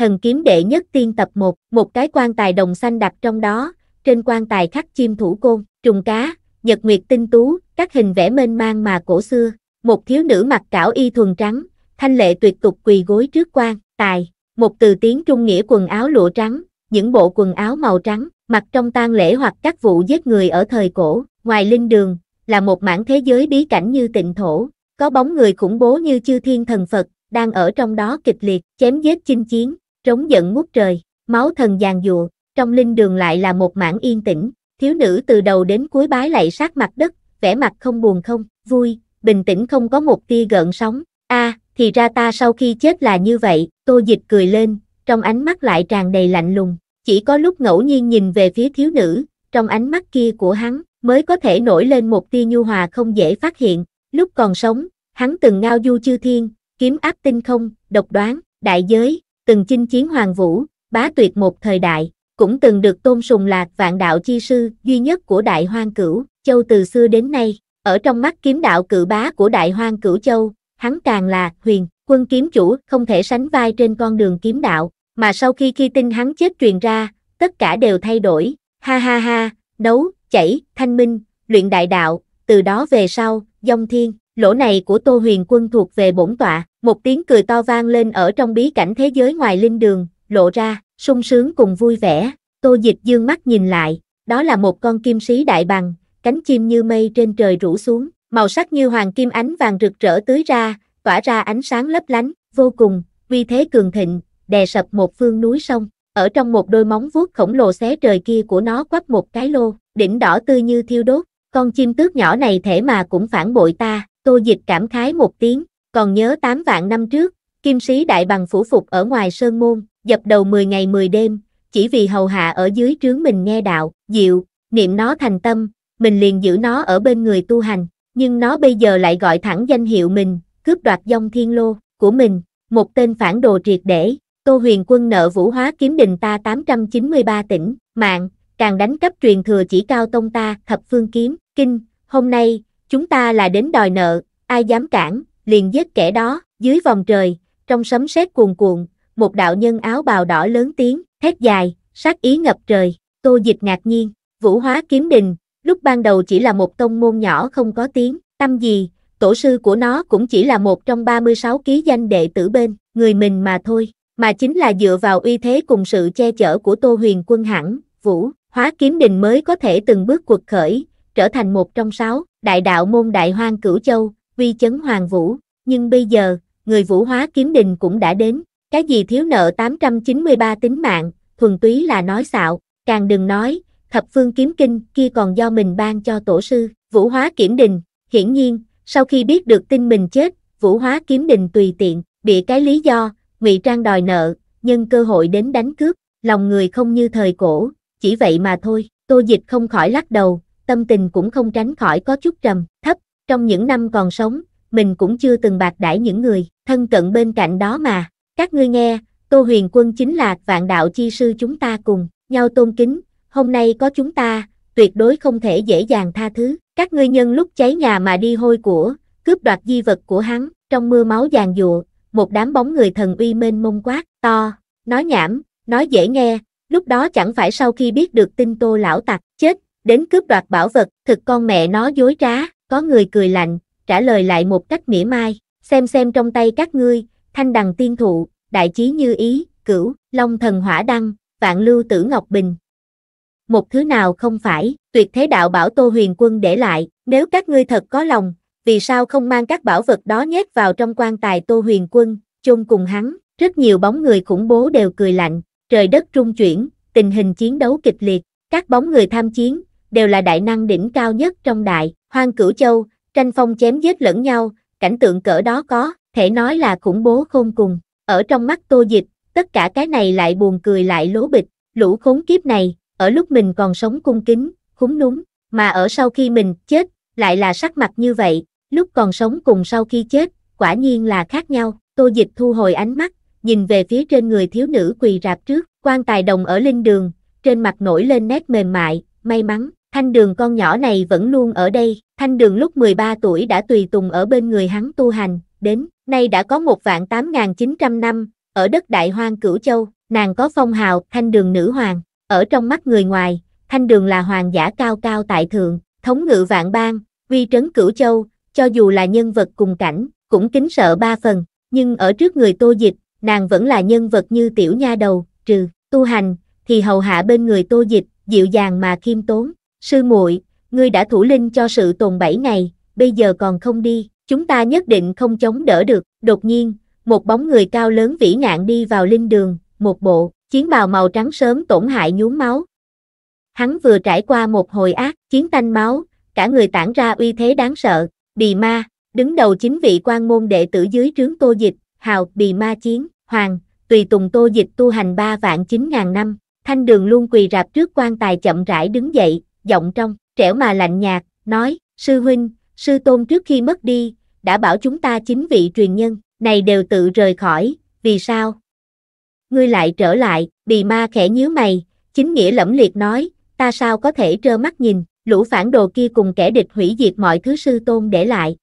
thần kiếm đệ nhất tiên tập 1, một cái quan tài đồng xanh đặt trong đó, trên quan tài khắc chim thủ côn, trùng cá, nhật nguyệt tinh tú, các hình vẽ mênh mang mà cổ xưa, một thiếu nữ mặc cảo y thuần trắng, thanh lệ tuyệt tục quỳ gối trước quan, tài, một từ tiếng trung nghĩa quần áo lụa trắng, những bộ quần áo màu trắng, mặc trong tang lễ hoặc các vụ giết người ở thời cổ, ngoài linh đường, là một mảng thế giới bí cảnh như tịnh thổ, có bóng người khủng bố như chư thiên thần Phật, đang ở trong đó kịch liệt, chém giết chinh chiến, Trống giận ngút trời, máu thần giàn dụa, trong linh đường lại là một mảng yên tĩnh, thiếu nữ từ đầu đến cuối bái lạy sát mặt đất, vẻ mặt không buồn không, vui, bình tĩnh không có một tia gợn sóng. A, thì ra ta sau khi chết là như vậy, Tô Dịch cười lên, trong ánh mắt lại tràn đầy lạnh lùng, chỉ có lúc ngẫu nhiên nhìn về phía thiếu nữ, trong ánh mắt kia của hắn mới có thể nổi lên một tia nhu hòa không dễ phát hiện, lúc còn sống, hắn từng ngao du chư thiên, kiếm áp tinh không, độc đoán, đại giới, từng chinh chiến hoàng vũ, bá tuyệt một thời đại, cũng từng được tôn sùng là vạn đạo chi sư duy nhất của đại hoang cửu, châu từ xưa đến nay, ở trong mắt kiếm đạo cự bá của đại hoang cửu châu, hắn càng là huyền, quân kiếm chủ không thể sánh vai trên con đường kiếm đạo, mà sau khi khi tin hắn chết truyền ra, tất cả đều thay đổi, ha ha ha, đấu, chảy, thanh minh, luyện đại đạo, từ đó về sau, dông thiên, lỗ này của Tô Huyền Quân thuộc về bổn tọa, một tiếng cười to vang lên ở trong bí cảnh thế giới ngoài linh đường, lộ ra, sung sướng cùng vui vẻ, Tô Dịch dương mắt nhìn lại, đó là một con kim sĩ đại bằng, cánh chim như mây trên trời rủ xuống, màu sắc như hoàng kim ánh vàng rực rỡ tưới ra, tỏa ra ánh sáng lấp lánh, vô cùng, vi thế cường thịnh, đè sập một phương núi sông, ở trong một đôi móng vuốt khổng lồ xé trời kia của nó quắp một cái lô, đỉnh đỏ tươi như thiêu đốt, con chim tước nhỏ này thể mà cũng phản bội ta, Tô Dịch cảm khái một tiếng, còn nhớ 8 vạn năm trước, kim sĩ đại bằng phủ phục ở ngoài sơn môn, dập đầu 10 ngày 10 đêm, chỉ vì hầu hạ ở dưới trướng mình nghe đạo, diệu, niệm nó thành tâm, mình liền giữ nó ở bên người tu hành, nhưng nó bây giờ lại gọi thẳng danh hiệu mình, cướp đoạt dòng thiên lô của mình, một tên phản đồ triệt để, Tô Huyền Quân nợ Vũ Hóa kiếm đình ta 893 tỉnh, mạng, càng đánh cấp truyền thừa chỉ cao tông ta, thập phương kiếm, kinh, hôm nay, Chúng ta là đến đòi nợ, ai dám cản, liền giết kẻ đó, dưới vòng trời, trong sấm sét cuồn cuộn, một đạo nhân áo bào đỏ lớn tiếng, thét dài, sát ý ngập trời, tô dịch ngạc nhiên, vũ hóa kiếm đình, lúc ban đầu chỉ là một tông môn nhỏ không có tiếng, tâm gì, tổ sư của nó cũng chỉ là một trong 36 ký danh đệ tử bên, người mình mà thôi, mà chính là dựa vào uy thế cùng sự che chở của tô huyền quân hẳn, vũ, hóa kiếm đình mới có thể từng bước cuộc khởi, trở thành một trong sáu đại đạo môn đại hoang cửu châu, vi chấn hoàng vũ. Nhưng bây giờ, người vũ hóa kiếm đình cũng đã đến, cái gì thiếu nợ 893 tính mạng, thuần túy là nói xạo, càng đừng nói, thập phương kiếm kinh kia còn do mình ban cho tổ sư, vũ hóa kiếm đình, hiển nhiên, sau khi biết được tin mình chết, vũ hóa kiếm đình tùy tiện, bị cái lý do, ngụy trang đòi nợ, nhân cơ hội đến đánh cướp, lòng người không như thời cổ, chỉ vậy mà thôi, tô dịch không khỏi lắc đầu, tâm tình cũng không tránh khỏi có chút trầm, thấp, trong những năm còn sống, mình cũng chưa từng bạc đãi những người, thân cận bên cạnh đó mà, các ngươi nghe, Tô Huyền Quân chính là vạn đạo chi sư chúng ta cùng, nhau tôn kính, hôm nay có chúng ta, tuyệt đối không thể dễ dàng tha thứ, các ngươi nhân lúc cháy nhà mà đi hôi của, cướp đoạt di vật của hắn, trong mưa máu giàn dụa, một đám bóng người thần uy mênh mông quát, to, nói nhảm, nói dễ nghe, lúc đó chẳng phải sau khi biết được tin tô lão tặc, chết, đến cướp đoạt bảo vật, thực con mẹ nó dối trá, có người cười lạnh, trả lời lại một cách mỉa mai, xem xem trong tay các ngươi, thanh đằng tiên thụ, đại chí như ý, cửu, long thần hỏa đăng, vạn lưu tử ngọc bình. Một thứ nào không phải, tuyệt thế đạo bảo Tô Huyền Quân để lại, nếu các ngươi thật có lòng, vì sao không mang các bảo vật đó nhét vào trong quan tài Tô Huyền Quân, chung cùng hắn, rất nhiều bóng người khủng bố đều cười lạnh, trời đất trung chuyển, tình hình chiến đấu kịch liệt, các bóng người tham chiến, đều là đại năng đỉnh cao nhất trong đại, hoang cửu châu, tranh phong chém giết lẫn nhau, cảnh tượng cỡ đó có, thể nói là khủng bố khôn cùng. Ở trong mắt tô dịch, tất cả cái này lại buồn cười lại lố bịch, lũ khốn kiếp này, ở lúc mình còn sống cung kính, khúng núng mà ở sau khi mình chết, lại là sắc mặt như vậy, lúc còn sống cùng sau khi chết, quả nhiên là khác nhau. Tô dịch thu hồi ánh mắt, nhìn về phía trên người thiếu nữ quỳ rạp trước, quan tài đồng ở linh đường, trên mặt nổi lên nét mềm mại, may mắn, Thanh đường con nhỏ này vẫn luôn ở đây, thanh đường lúc 13 tuổi đã tùy tùng ở bên người hắn tu hành, đến nay đã có một vạn 8.900 năm, ở đất Đại Hoang Cửu Châu, nàng có phong hào thanh đường nữ hoàng, ở trong mắt người ngoài, thanh đường là hoàng giả cao cao tại thượng, thống ngự vạn bang, uy trấn Cửu Châu, cho dù là nhân vật cùng cảnh, cũng kính sợ ba phần, nhưng ở trước người tô dịch, nàng vẫn là nhân vật như tiểu nha đầu, trừ tu hành, thì hầu hạ bên người tô dịch, dịu dàng mà khiêm tốn, sư muội, ngươi đã thủ linh cho sự tồn bảy ngày, bây giờ còn không đi, chúng ta nhất định không chống đỡ được. Đột nhiên, một bóng người cao lớn vĩ ngạn đi vào linh đường, một bộ, chiến bào màu trắng sớm tổn hại nhuốm máu. Hắn vừa trải qua một hồi ác, chiến tanh máu, cả người tản ra uy thế đáng sợ, bì ma, đứng đầu chính vị quan môn đệ tử dưới trướng tô dịch, hào, bì ma chiến, hoàng, tùy tùng tô dịch tu hành ba vạn chín ngàn năm, thanh đường luôn quỳ rạp trước quan tài chậm rãi đứng dậy, giọng trong, trẻo mà lạnh nhạt, nói, sư huynh, sư tôn trước khi mất đi, đã bảo chúng ta chính vị truyền nhân, này đều tự rời khỏi, vì sao? Ngươi lại trở lại, bì ma khẽ nhíu mày, chính nghĩa lẫm liệt nói, ta sao có thể trơ mắt nhìn, lũ phản đồ kia cùng kẻ địch hủy diệt mọi thứ sư tôn để lại.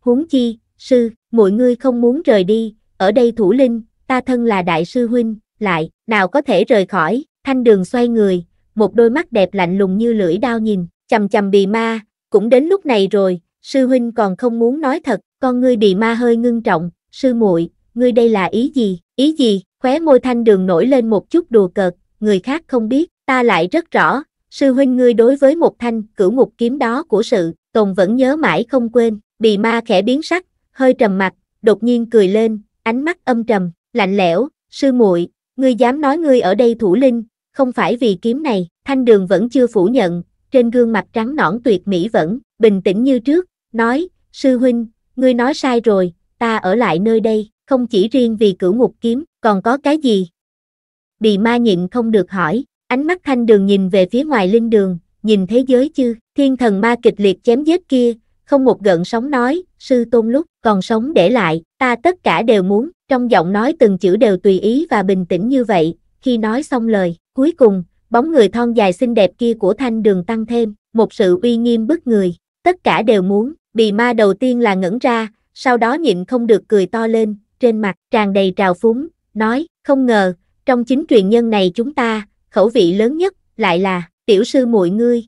Huống chi, sư, mọi ngươi không muốn rời đi, ở đây thủ linh, ta thân là đại sư huynh, lại, nào có thể rời khỏi, thanh đường xoay người, một đôi mắt đẹp lạnh lùng như lưỡi đao nhìn, chầm chầm bì ma, cũng đến lúc này rồi, sư huynh còn không muốn nói thật, con ngươi bì ma hơi ngưng trọng, sư muội, ngươi đây là ý gì, ý gì, khóe môi thanh đường nổi lên một chút đùa cợt, người khác không biết, ta lại rất rõ, sư huynh ngươi đối với một thanh cửu ngục kiếm đó của sự, Tồn vẫn nhớ mãi không quên, bì ma khẽ biến sắc, hơi trầm mặt, đột nhiên cười lên, ánh mắt âm trầm, lạnh lẽo, sư muội, ngươi dám nói ngươi ở đây thủ linh, không phải vì kiếm này, Thanh Đường vẫn chưa phủ nhận, trên gương mặt trắng nõn tuyệt mỹ vẫn, bình tĩnh như trước, nói, sư huynh, ngươi nói sai rồi, ta ở lại nơi đây, không chỉ riêng vì cửu ngục kiếm, còn có cái gì? Bì ma nhịn không được hỏi, ánh mắt Thanh Đường nhìn về phía ngoài linh đường, nhìn thế giới chư, thiên thần ma kịch liệt chém giết kia, không một gợn sóng nói, sư tôn lúc còn sống để lại, ta tất cả đều muốn, trong giọng nói từng chữ đều tùy ý và bình tĩnh như vậy, khi nói xong lời, Cuối cùng, bóng người thon dài xinh đẹp kia của thanh đường tăng thêm, một sự uy nghiêm bức người. Tất cả đều muốn, bì ma đầu tiên là ngẩn ra, sau đó nhịn không được cười to lên, trên mặt tràn đầy trào phúng, nói, không ngờ, trong chính truyền nhân này chúng ta, khẩu vị lớn nhất, lại là, tiểu sư muội ngươi.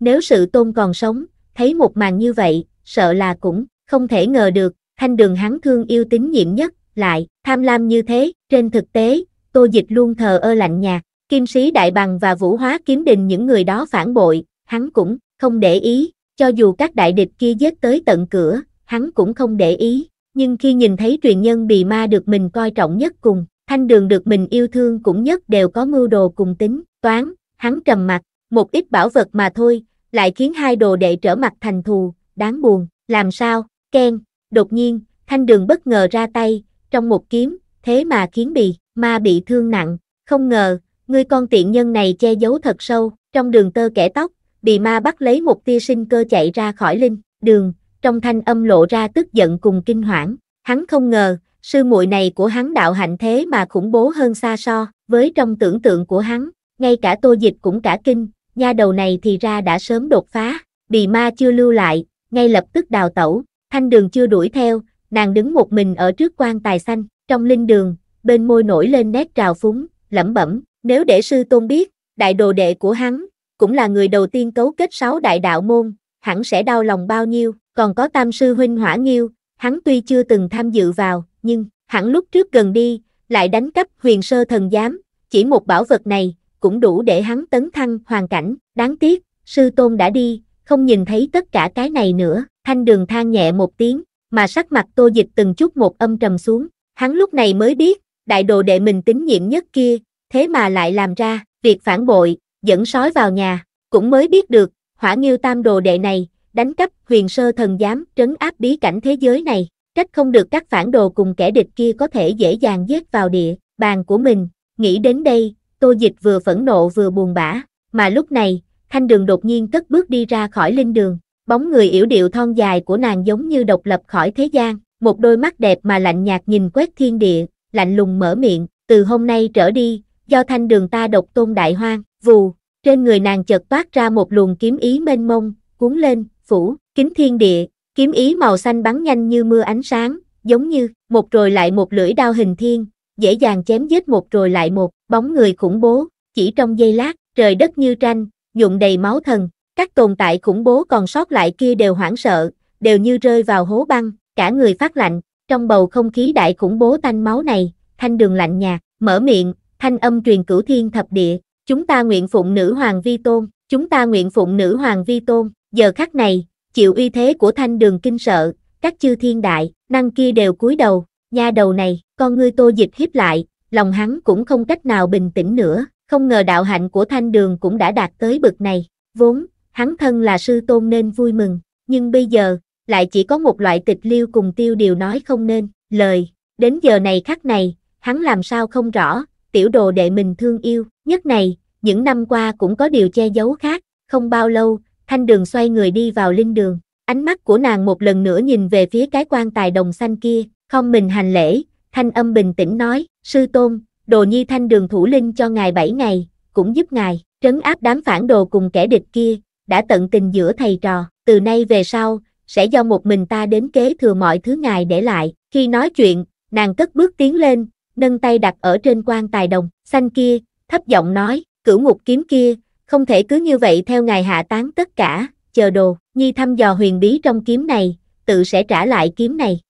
Nếu sự tôn còn sống, thấy một màn như vậy, sợ là cũng, không thể ngờ được, thanh đường hắn thương yêu tín nhiệm nhất, lại, tham lam như thế, trên thực tế, tô dịch luôn thờ ơ lạnh nhạt, Kim sĩ đại bằng và vũ hóa kiếm đình những người đó phản bội, hắn cũng không để ý, cho dù các đại địch kia giết tới tận cửa, hắn cũng không để ý, nhưng khi nhìn thấy truyền nhân bì ma được mình coi trọng nhất cùng, thanh đường được mình yêu thương cũng nhất đều có mưu đồ cùng tính, toán, hắn trầm mặt, một ít bảo vật mà thôi, lại khiến hai đồ đệ trở mặt thành thù, đáng buồn, làm sao, Ken, đột nhiên, thanh đường bất ngờ ra tay, trong một kiếm, thế mà khiến bì, ma bị thương nặng, không ngờ, Ngươi con tiện nhân này che giấu thật sâu, trong đường tơ kẻ tóc, bị ma bắt lấy một tia sinh cơ chạy ra khỏi linh, đường, trong thanh âm lộ ra tức giận cùng kinh hoảng. Hắn không ngờ, sư muội này của hắn đạo hạnh thế mà khủng bố hơn xa so, với trong tưởng tượng của hắn, ngay cả tô dịch cũng cả kinh, nha đầu này thì ra đã sớm đột phá, bị ma chưa lưu lại, ngay lập tức đào tẩu, thanh đường chưa đuổi theo, nàng đứng một mình ở trước quan tài xanh, trong linh đường, bên môi nổi lên nét trào phúng, lẩm bẩm, nếu để sư tôn biết, đại đồ đệ của hắn, cũng là người đầu tiên cấu kết sáu đại đạo môn, hẳn sẽ đau lòng bao nhiêu, còn có tam sư huynh hỏa nghiêu, hắn tuy chưa từng tham dự vào, nhưng, hẳn lúc trước gần đi, lại đánh cắp huyền sơ thần giám, chỉ một bảo vật này, cũng đủ để hắn tấn thăng hoàn cảnh, đáng tiếc, sư tôn đã đi, không nhìn thấy tất cả cái này nữa, thanh đường than nhẹ một tiếng, mà sắc mặt tô dịch từng chút một âm trầm xuống, hắn lúc này mới biết, đại đồ đệ mình tín nhiệm nhất kia, thế mà lại làm ra, việc phản bội, dẫn sói vào nhà, cũng mới biết được, hỏa nghiêu tam đồ đệ này, đánh cắp huyền sơ thần giám trấn áp bí cảnh thế giới này, trách không được các phản đồ cùng kẻ địch kia có thể dễ dàng giết vào địa, bàn của mình, nghĩ đến đây, tô dịch vừa phẫn nộ vừa buồn bã, mà lúc này, thanh đường đột nhiên cất bước đi ra khỏi linh đường, bóng người yểu điệu thon dài của nàng giống như độc lập khỏi thế gian, một đôi mắt đẹp mà lạnh nhạt nhìn quét thiên địa, lạnh lùng mở miệng, từ hôm nay trở đi, do thanh đường ta độc tôn đại hoang, vù, trên người nàng chợt toát ra một luồng kiếm ý mênh mông, cuốn lên, phủ, kính thiên địa, kiếm ý màu xanh bắn nhanh như mưa ánh sáng, giống như một rồi lại một lưỡi đao hình thiên, dễ dàng chém giết một rồi lại một, bóng người khủng bố, chỉ trong giây lát, trời đất như tranh, nhuộm đầy máu thần, các tồn tại khủng bố còn sót lại kia đều hoảng sợ, đều như rơi vào hố băng, cả người phát lạnh, trong bầu không khí đại khủng bố tanh máu này, thanh đường lạnh nhạt, mở miệng, thanh âm truyền cửu thiên thập địa, chúng ta nguyện phụng nữ hoàng vi tôn, chúng ta nguyện phụng nữ hoàng vi tôn, giờ khắc này, chịu uy thế của thanh đường kinh sợ, các chư thiên đại, năng kia đều cúi đầu, nha đầu này, con ngươi tô dịch hiếp lại, lòng hắn cũng không cách nào bình tĩnh nữa, không ngờ đạo hạnh của thanh đường cũng đã đạt tới bực này, vốn, hắn thân là sư tôn nên vui mừng, nhưng bây giờ, lại chỉ có một loại tịch liêu cùng tiêu điều nói không nên, lời, đến giờ này khắc này, hắn làm sao không rõ, tiểu đồ đệ mình thương yêu, nhất này, những năm qua cũng có điều che giấu khác, không bao lâu, thanh đường xoay người đi vào linh đường, ánh mắt của nàng một lần nữa nhìn về phía cái quan tài đồng xanh kia, không mình hành lễ, thanh âm bình tĩnh nói, sư tôn, đồ nhi thanh đường thủ linh cho ngài 7 ngày, cũng giúp ngài, trấn áp đám phản đồ cùng kẻ địch kia, đã tận tình giữa thầy trò, từ nay về sau, sẽ do một mình ta đến kế thừa mọi thứ ngài để lại, khi nói chuyện, nàng cất bước tiến lên, nâng tay đặt ở trên quan tài đồng, xanh kia, thấp giọng nói, cửu ngục kiếm kia, không thể cứ như vậy theo ngài hạ tán tất cả, chờ đồ, nhi thăm dò huyền bí trong kiếm này, tự sẽ trả lại kiếm này.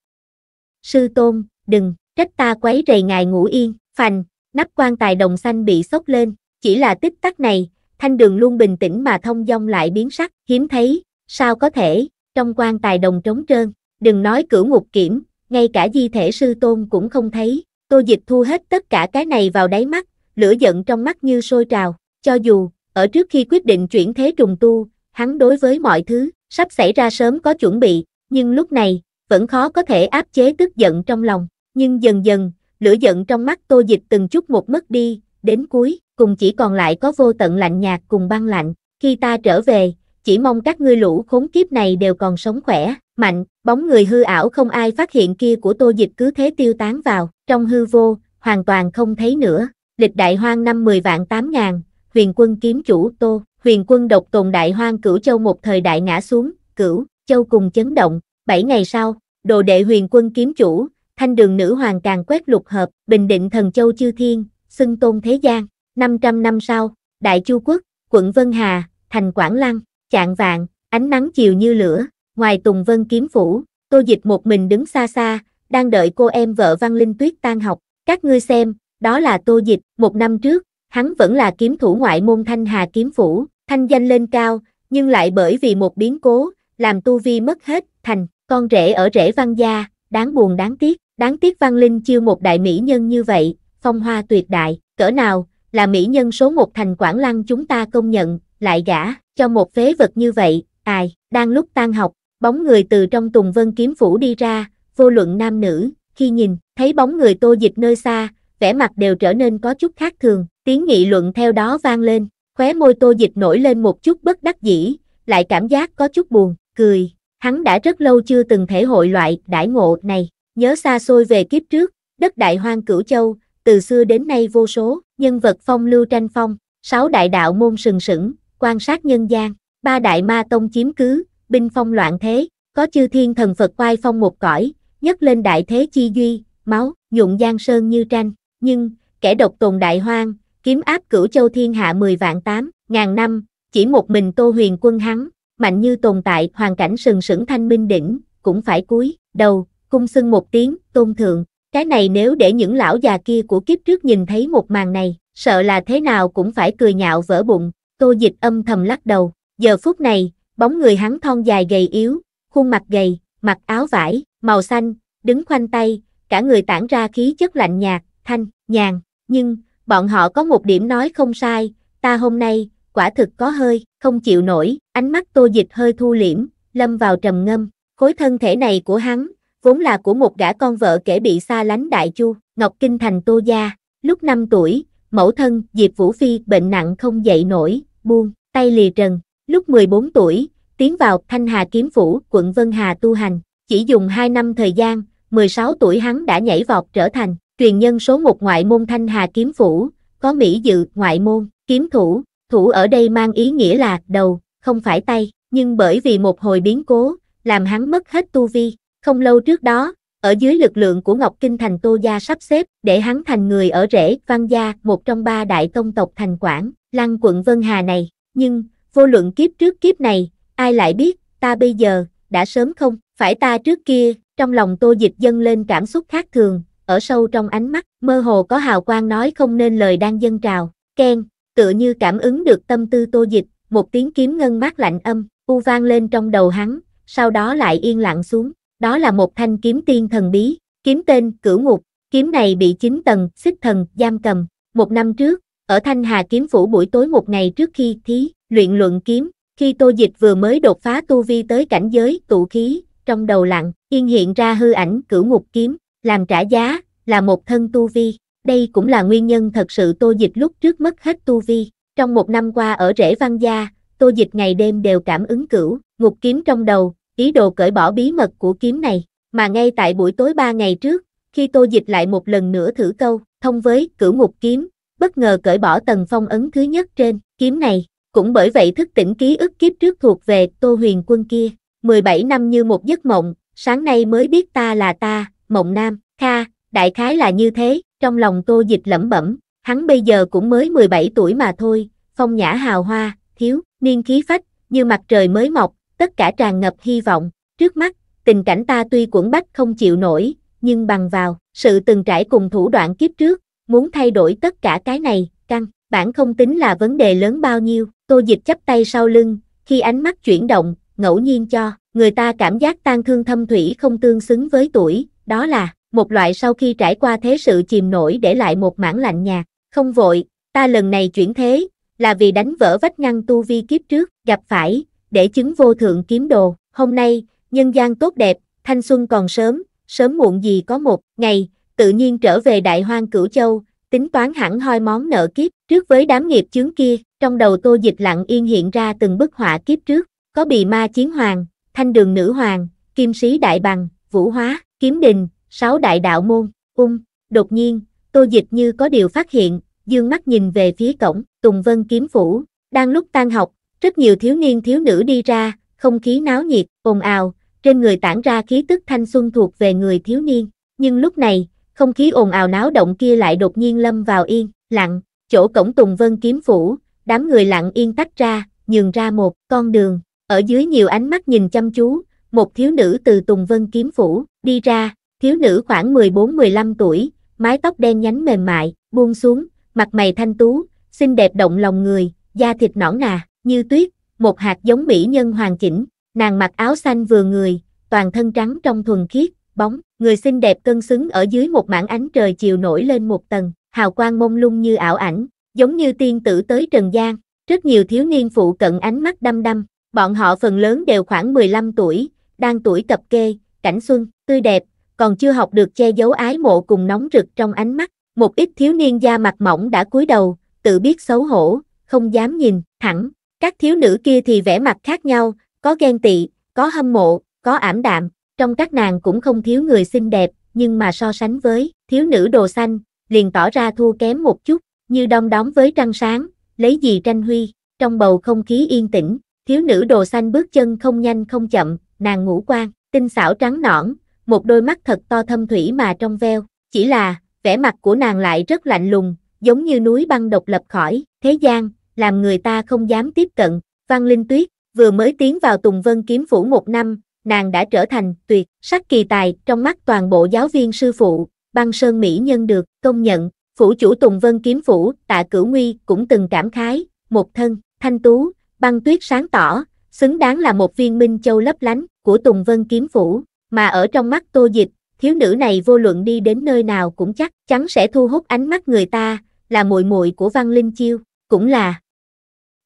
Sư tôn, đừng, trách ta quấy rầy ngài ngủ yên, phành, nắp quan tài đồng xanh bị sốc lên, chỉ là tích tắc này, thanh đường luôn bình tĩnh mà thông dong lại biến sắc, hiếm thấy, sao có thể, trong quan tài đồng trống trơn, đừng nói cửu ngục kiểm, ngay cả di thể sư tôn cũng không thấy, Tô Dịch thu hết tất cả cái này vào đáy mắt, lửa giận trong mắt như sôi trào, cho dù, ở trước khi quyết định chuyển thế trùng tu, hắn đối với mọi thứ, sắp xảy ra sớm có chuẩn bị, nhưng lúc này, vẫn khó có thể áp chế tức giận trong lòng, nhưng dần dần, lửa giận trong mắt Tô Dịch từng chút một mất đi, đến cuối, cùng chỉ còn lại có vô tận lạnh nhạt cùng băng lạnh, khi ta trở về, chỉ mong các ngươi lũ khốn kiếp này đều còn sống khỏe, mạnh, bóng người hư ảo không ai phát hiện kia của Tô Dịch cứ thế tiêu tán vào, trong hư vô, hoàn toàn không thấy nữa. Lịch đại hoang năm 10 vạn 8 ngàn, huyền quân kiếm chủ Tô, huyền quân độc tồn đại hoang cửu châu một thời đại ngã xuống, cửu, châu cùng chấn động, 7 ngày sau, đồ đệ huyền quân kiếm chủ, thanh đường nữ hoàng càng quét lục hợp, bình định thần châu chư thiên, xưng tôn thế gian, 500 năm sau, đại chu quốc, quận Vân Hà, thành Quảng Lăng, chạng vạn, ánh nắng chiều như lửa, ngoài Tùng Vân kiếm phủ, Tô Dịch một mình đứng xa xa, đang đợi cô em vợ Văn Linh Tuyết tan học, các ngươi xem, đó là Tô Dịch, một năm trước, hắn vẫn là kiếm thủ ngoại môn Thanh Hà Kiếm Phủ, thanh danh lên cao, nhưng lại bởi vì một biến cố, làm tu vi mất hết, thành, con rể ở rễ Văn Gia, đáng buồn đáng tiếc, đáng tiếc Văn Linh chiêu một đại mỹ nhân như vậy, phong hoa tuyệt đại, cỡ nào, là mỹ nhân số một thành Quảng Lăng chúng ta công nhận, lại gả, cho một phế vật như vậy, ai, đang lúc tan học, bóng người từ trong Tùng Vân Kiếm Phủ đi ra, vô luận nam nữ, khi nhìn, thấy bóng người tô dịch nơi xa, vẻ mặt đều trở nên có chút khác thường, tiếng nghị luận theo đó vang lên, khóe môi tô dịch nổi lên một chút bất đắc dĩ, lại cảm giác có chút buồn, cười, hắn đã rất lâu chưa từng thể hội loại đãi ngộ này, nhớ xa xôi về kiếp trước, đất đại hoang cửu châu, từ xưa đến nay vô số, nhân vật phong lưu tranh phong, sáu đại đạo môn sừng sững, quan sát nhân gian, ba đại ma tông chiếm cứ, binh phong loạn thế, có chư thiên thần Phật quay phong một cõi, nhấc lên đại thế chi duy, máu, nhuộm giang sơn như tranh, nhưng, kẻ độc tồn đại hoang, kiếm áp cửu châu thiên hạ 10 vạn 8, ngàn năm, chỉ một mình tô huyền quân hắn, mạnh như tồn tại hoàn cảnh sừng sững thanh minh đỉnh, cũng phải cúi, đầu, cung xưng một tiếng, tôn thượng, cái này nếu để những lão già kia của kiếp trước nhìn thấy một màn này, sợ là thế nào cũng phải cười nhạo vỡ bụng, tô dịch âm thầm lắc đầu, giờ phút này, bóng người hắn thon dài gầy yếu, khuôn mặt gầy, mặc áo vải, màu xanh, đứng khoanh tay, cả người tản ra khí chất lạnh nhạt, thanh, nhàn, nhưng, bọn họ có một điểm nói không sai, ta hôm nay, quả thực có hơi, không chịu nổi, ánh mắt tô dịch hơi thu liễm, lâm vào trầm ngâm, khối thân thể này của hắn, vốn là của một gã con vợ kể bị xa lánh đại chu, Ngọc Kinh Thành Tô Gia, lúc 5 tuổi, mẫu thân Diệp Vũ Phi bệnh nặng không dậy nổi, buông, tay lì trần, lúc 14 tuổi, tiến vào Thanh Hà Kiếm Phủ, quận Vân Hà tu hành. Chỉ dùng 2 năm thời gian, 16 tuổi hắn đã nhảy vọt trở thành truyền nhân số một ngoại môn Thanh Hà Kiếm Phủ, có Mỹ Dự, ngoại môn, kiếm thủ. Thủ ở đây mang ý nghĩa là đầu, không phải tay, nhưng bởi vì một hồi biến cố, làm hắn mất hết tu vi. Không lâu trước đó, ở dưới lực lượng của Ngọc Kinh Thành Tô Gia sắp xếp để hắn thành người ở rễ Văn Gia, một trong ba đại tông tộc thành quản Lăng quận Vân Hà này. Nhưng, vô luận kiếp trước kiếp này, ai lại biết, ta bây giờ, đã sớm không, phải ta trước kia, trong lòng tô dịch dâng lên cảm xúc khác thường, ở sâu trong ánh mắt, mơ hồ có hào quang nói không nên lời đang dâng trào, khen, tựa như cảm ứng được tâm tư tô dịch, một tiếng kiếm ngân mát lạnh âm, u vang lên trong đầu hắn, sau đó lại yên lặng xuống, đó là một thanh kiếm tiên thần bí, kiếm tên cửu ngục, kiếm này bị chính tầng, xích thần, giam cầm, một năm trước, ở Thanh Hà Kiếm Phủ buổi tối một ngày trước khi thí, luyện luận kiếm, khi Tô Dịch vừa mới đột phá tu vi tới cảnh giới tụ khí, trong đầu lặng, yên hiện ra hư ảnh cửu ngục kiếm, làm trả giá, là một thân tu vi. Đây cũng là nguyên nhân thật sự Tô Dịch lúc trước mất hết tu vi. Trong một năm qua ở rễ văn gia, Tô Dịch ngày đêm đều cảm ứng cửu, ngục kiếm trong đầu, ý đồ cởi bỏ bí mật của kiếm này. Mà ngay tại buổi tối ba ngày trước, khi Tô Dịch lại một lần nữa thử câu, thông với cửu ngục kiếm, bất ngờ cởi bỏ tầng phong ấn thứ nhất trên, kiếm này, cũng bởi vậy thức tỉnh ký ức kiếp trước thuộc về Tô Huyền Quân kia, 17 năm như một giấc mộng, sáng nay mới biết ta là ta, mộng nam, kha, đại khái là như thế, trong lòng Tô Dịch lẩm bẩm, hắn bây giờ cũng mới 17 tuổi mà thôi, phong nhã hào hoa, thiếu, niên khí phách, như mặt trời mới mọc, tất cả tràn ngập hy vọng, trước mắt, tình cảnh ta tuy cuộn bách không chịu nổi, nhưng bằng vào, sự từng trải cùng thủ đoạn kiếp trước, muốn thay đổi tất cả cái này, căng, bản không tính là vấn đề lớn bao nhiêu, Tô Dịch chắp tay sau lưng, khi ánh mắt chuyển động, ngẫu nhiên cho, người ta cảm giác tang thương thâm thủy không tương xứng với tuổi, đó là, một loại sau khi trải qua thế sự chìm nổi để lại một mảng lạnh nhạt, không vội, ta lần này chuyển thế, là vì đánh vỡ vách ngăn tu vi kiếp trước, gặp phải, để chứng vô thượng kiếm đồ, hôm nay, nhân gian tốt đẹp, thanh xuân còn sớm, sớm muộn gì có một ngày, tự nhiên trở về đại hoang cửu châu, tính toán hẳn hoi món nợ kiếp, trước với đám nghiệp chướng kia, trong đầu tô dịch lặng yên hiện ra từng bức họa kiếp trước, có bì ma chiến hoàng, thanh đường nữ hoàng, kim sĩ đại bằng, vũ hóa, kiếm đình, sáu đại đạo môn, ung, đột nhiên, tô dịch như có điều phát hiện, dương mắt nhìn về phía cổng, Tùng Vân kiếm phủ, đang lúc tan học, rất nhiều thiếu niên thiếu nữ đi ra, không khí náo nhiệt, ồn ào, trên người tản ra khí tức thanh xuân thuộc về người thiếu niên, nhưng lúc này, không khí ồn ào náo động kia lại đột nhiên lâm vào yên, lặng, chỗ cổng Tùng Vân kiếm phủ, đám người lặng yên tách ra, nhường ra một con đường, ở dưới nhiều ánh mắt nhìn chăm chú, một thiếu nữ từ Tùng Vân Kiếm Phủ, đi ra, thiếu nữ khoảng 14-15 tuổi, mái tóc đen nhánh mềm mại, buông xuống, mặt mày thanh tú, xinh đẹp động lòng người, da thịt nõn nà, như tuyết, một hạt giống mỹ nhân hoàn chỉnh, nàng mặc áo xanh vừa người, toàn thân trắng trong thuần khiết, bóng, người xinh đẹp cân xứng ở dưới một mảng ánh trời chiều nổi lên một tầng, hào quang mông lung như ảo ảnh, giống như tiên tử tới Trần gian rất nhiều thiếu niên phụ cận ánh mắt đăm đăm, bọn họ phần lớn đều khoảng 15 tuổi, đang tuổi cập kê, cảnh xuân, tươi đẹp, còn chưa học được che giấu ái mộ cùng nóng rực trong ánh mắt, một ít thiếu niên da mặt mỏng đã cúi đầu, tự biết xấu hổ, không dám nhìn, thẳng, các thiếu nữ kia thì vẻ mặt khác nhau, có ghen tị, có hâm mộ, có ảm đạm, trong các nàng cũng không thiếu người xinh đẹp, nhưng mà so sánh với thiếu nữ đồ xanh, liền tỏ ra thua kém một chút, như đong đóm với trăng sáng, lấy gì tranh huy, trong bầu không khí yên tĩnh, thiếu nữ đồ xanh bước chân không nhanh không chậm, nàng ngũ quan, tinh xảo trắng nõn, một đôi mắt thật to thâm thủy mà trong veo, chỉ là, vẻ mặt của nàng lại rất lạnh lùng, giống như núi băng độc lập khỏi, thế gian, làm người ta không dám tiếp cận, Văn Linh Tuyết, vừa mới tiến vào Tùng Vân Kiếm Phủ một năm, nàng đã trở thành tuyệt, sắc kỳ tài, trong mắt toàn bộ giáo viên sư phụ, băng sơn mỹ nhân được, công nhận, Phủ chủ Tùng Vân Kiếm Phủ, tạ cửu nguy, cũng từng cảm khái, một thân, thanh tú, băng tuyết sáng tỏ, xứng đáng là một viên minh châu lấp lánh của Tùng Vân Kiếm Phủ, mà ở trong mắt tô dịch, thiếu nữ này vô luận đi đến nơi nào cũng chắc chắn sẽ thu hút ánh mắt người ta, là muội muội của Văn Linh Chiêu, cũng là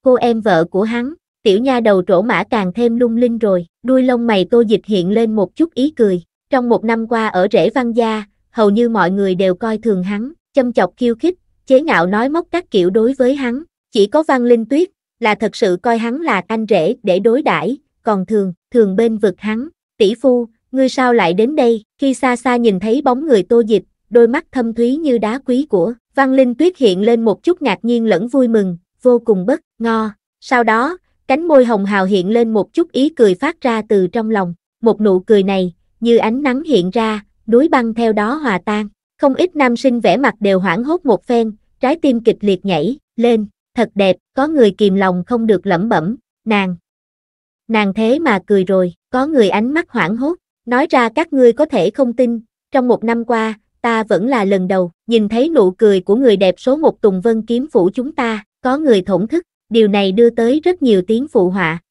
cô em vợ của hắn, tiểu nha đầu trổ mã càng thêm lung linh rồi, đuôi lông mày tô dịch hiện lên một chút ý cười, trong một năm qua ở rễ văn gia, hầu như mọi người đều coi thường hắn, châm chọc khiêu khích, chế ngạo nói móc các kiểu đối với hắn, chỉ có Văn Linh Tuyết là thật sự coi hắn là anh rể để đối đãi, còn thường, thường bên vực hắn, tỷ phu, ngươi sao lại đến đây, khi xa xa nhìn thấy bóng người Tô Dịch, đôi mắt thâm thúy như đá quý của Văn Linh Tuyết hiện lên một chút ngạc nhiên lẫn vui mừng, vô cùng bất ngo. Sau đó, cánh môi hồng hào hiện lên một chút ý cười phát ra từ trong lòng, một nụ cười này, như ánh nắng hiện ra, núi băng theo đó hòa tan, không ít nam sinh vẻ mặt đều hoảng hốt một phen, trái tim kịch liệt nhảy, lên, thật đẹp, có người kìm lòng không được lẩm bẩm, nàng. Nàng thế mà cười rồi, có người ánh mắt hoảng hốt, nói ra các ngươi có thể không tin, trong một năm qua, ta vẫn là lần đầu, nhìn thấy nụ cười của người đẹp số một Tùng Vân kiếm phủ chúng ta, có người thổn thức, điều này đưa tới rất nhiều tiếng phụ họa.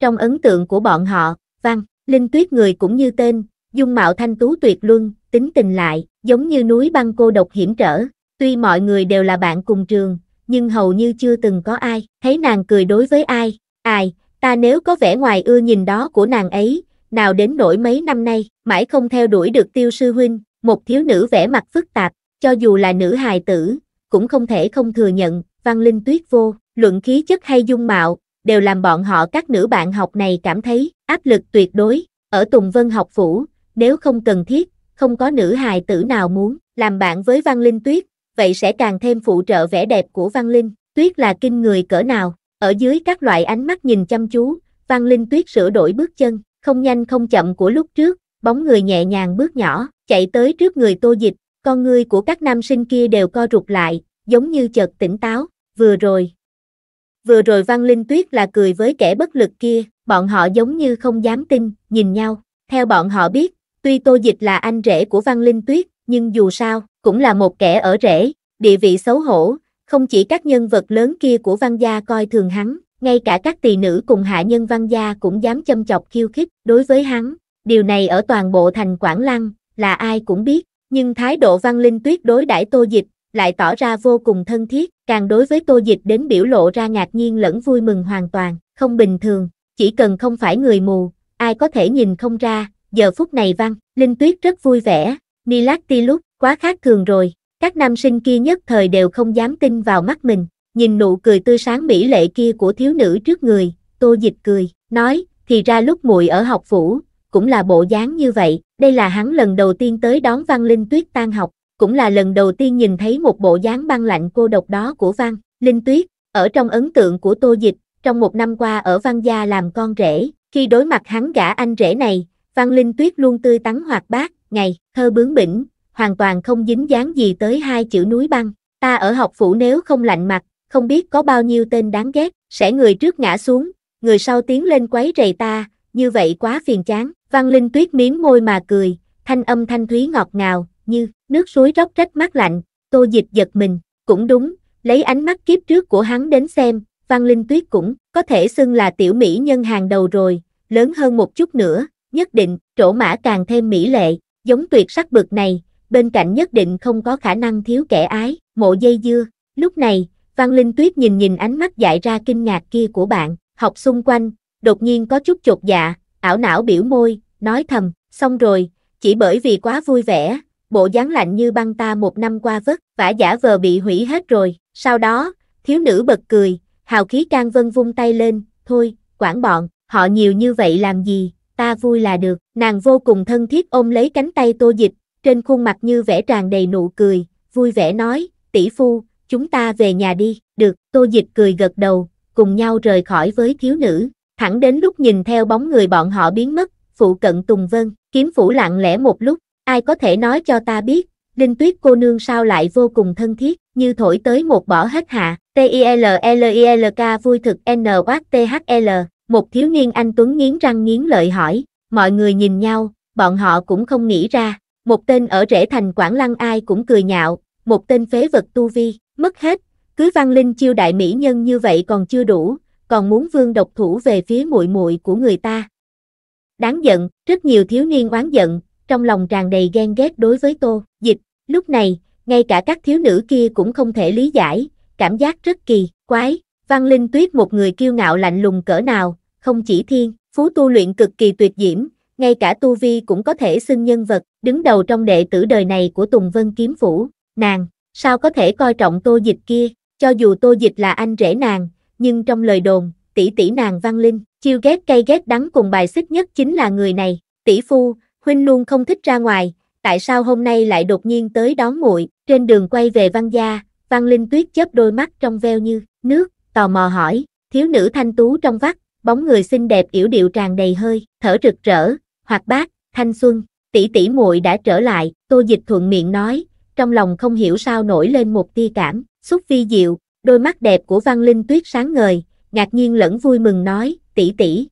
Trong ấn tượng của bọn họ, văn, linh tuyết người cũng như tên, dung mạo thanh tú tuyệt luân, tính tình lại, giống như núi băng cô độc hiểm trở, tuy mọi người đều là bạn cùng trường, nhưng hầu như chưa từng có ai, thấy nàng cười đối với ai, ai, ta nếu có vẻ ngoài ưa nhìn đó của nàng ấy, nào đến nổi mấy năm nay, mãi không theo đuổi được tiêu sư huynh, một thiếu nữ vẻ mặt phức tạp, cho dù là nữ hài tử, cũng không thể không thừa nhận, văn linh tuyết vô, luận khí chất hay dung mạo, đều làm bọn họ các nữ bạn học này cảm thấy áp lực tuyệt đối, ở Tùng Vân học phủ, nếu không cần thiết, không có nữ hài tử nào muốn làm bạn với Văn Linh Tuyết, vậy sẽ càng thêm phụ trợ vẻ đẹp của Văn Linh. Tuyết là kinh người cỡ nào, ở dưới các loại ánh mắt nhìn chăm chú, Văn Linh Tuyết sửa đổi bước chân, không nhanh không chậm của lúc trước, bóng người nhẹ nhàng bước nhỏ, chạy tới trước người Tô Dịch, con ngươi của các nam sinh kia đều co rụt lại, giống như chợt tỉnh táo, vừa rồi. Vừa rồi Văn Linh Tuyết là cười với kẻ bất lực kia, bọn họ giống như không dám tin, nhìn nhau, theo bọn họ biết, Tuy Tô Dịch là anh rể của Văn Linh Tuyết, nhưng dù sao, cũng là một kẻ ở rể, địa vị xấu hổ, không chỉ các nhân vật lớn kia của Văn Gia coi thường hắn, ngay cả các tỳ nữ cùng hạ nhân Văn Gia cũng dám châm chọc khiêu khích đối với hắn. Điều này ở toàn bộ thành Quảng Lăng, là ai cũng biết, nhưng thái độ Văn Linh Tuyết đối đãi Tô Dịch lại tỏ ra vô cùng thân thiết, càng đối với Tô Dịch đến biểu lộ ra ngạc nhiên lẫn vui mừng hoàn toàn, không bình thường, chỉ cần không phải người mù, ai có thể nhìn không ra, giờ phút này văng Linh Tuyết rất vui vẻ, Nilatilus, quá khác thường rồi, các nam sinh kia nhất thời đều không dám tin vào mắt mình, nhìn nụ cười tươi sáng mỹ lệ kia của thiếu nữ trước người, tô dịch cười, nói, thì ra lúc muội ở học phủ, cũng là bộ dáng như vậy, đây là hắn lần đầu tiên tới đón Văn Linh Tuyết tan học, cũng là lần đầu tiên nhìn thấy một bộ dáng băng lạnh cô độc đó của Văn Linh Tuyết, ở trong ấn tượng của Tô Dịch, trong một năm qua ở Văn Gia làm con rể, khi đối mặt hắn gã anh rể này, Văn Linh Tuyết luôn tươi tắn hoạt bát, ngày, thơ bướng bỉnh, hoàn toàn không dính dáng gì tới hai chữ núi băng. Ta ở học phủ nếu không lạnh mặt, không biết có bao nhiêu tên đáng ghét, sẽ người trước ngã xuống, người sau tiến lên quấy rầy ta, như vậy quá phiền chán. Văn Linh Tuyết miếng môi mà cười, thanh âm thanh thúy ngọt ngào, như nước suối róc rách mát lạnh, Tô Dịch giật mình, cũng đúng, lấy ánh mắt kiếp trước của hắn đến xem, Văn Linh Tuyết cũng có thể xưng là tiểu mỹ nhân hàng đầu rồi, lớn hơn một chút nữa, nhất định, trổ mã càng thêm mỹ lệ, giống tuyệt sắc bực này, bên cạnh nhất định không có khả năng thiếu kẻ ái, mộ dây dưa. Lúc này, Văn Linh Tuyết nhìn nhìn ánh mắt dại ra kinh ngạc kia của bạn, học xung quanh, đột nhiên có chút chột dạ, ảo não biểu môi, nói thầm, xong rồi, chỉ bởi vì quá vui vẻ, bộ dáng lạnh như băng ta một năm qua vất, vả giả vờ bị hủy hết rồi. Sau đó, thiếu nữ bật cười, hào khí can vân vung tay lên, thôi, quản bọn, họ nhiều như vậy làm gì, ta vui là được. Nàng vô cùng thân thiết ôm lấy cánh tay tô dịch, trên khuôn mặt như vẽ tràn đầy nụ cười, vui vẻ nói, tỷ phu, chúng ta về nhà đi, được, tô dịch cười gật đầu, cùng nhau rời khỏi với thiếu nữ, thẳng đến lúc nhìn theo bóng người bọn họ biến mất, phụ cận Tùng Vân, kiếm phủ lặng lẽ một lúc, ai có thể nói cho ta biết, Linh Tuyết cô nương sao lại vô cùng thân thiết, như thổi tới một bỏ hết hạ, T-I-L-L-I-L-K e vui thực n o t h l một thiếu niên anh Tuấn nghiến răng nghiến lợi hỏi, mọi người nhìn nhau, bọn họ cũng không nghĩ ra, một tên ở rễ thành Quảng Lăng ai cũng cười nhạo, một tên phế vật tu vi, mất hết, cứ văn linh chiêu đại mỹ nhân như vậy còn chưa đủ, còn muốn vương độc thủ về phía muội muội của người ta. Đáng giận, rất nhiều thiếu niên oán giận, trong lòng tràn đầy ghen ghét đối với Tô Dịch, lúc này, ngay cả các thiếu nữ kia cũng không thể lý giải, cảm giác rất kỳ, quái, Văn Linh Tuyết một người kiêu ngạo lạnh lùng cỡ nào, không chỉ thiên, phú tu luyện cực kỳ tuyệt diễm, ngay cả tu vi cũng có thể xưng nhân vật, đứng đầu trong đệ tử đời này của Tùng Vân Kiếm Phủ, nàng, sao có thể coi trọng tô dịch kia, cho dù tô dịch là anh rể nàng, nhưng trong lời đồn, tỷ tỷ nàng Văn Linh, chiêu ghét cay ghét đắng cùng bài xích nhất chính là người này, tỷ phu, huynh luôn không thích ra ngoài, tại sao hôm nay lại đột nhiên tới đón muội trên đường quay về Văn Gia, Văn Linh Tuyết chớp đôi mắt trong veo như nước, tò mò hỏi, thiếu nữ thanh tú trong vắt, bóng người xinh đẹp yểu điệu tràn đầy hơi, thở rực rỡ, hoạt bát, thanh xuân, tỷ tỷ muội đã trở lại, Tô Dịch thuận miệng nói, trong lòng không hiểu sao nổi lên một tia cảm, xúc phi diệu, đôi mắt đẹp của Văn Linh Tuyết sáng ngời, ngạc nhiên lẫn vui mừng nói, tỷ tỷ.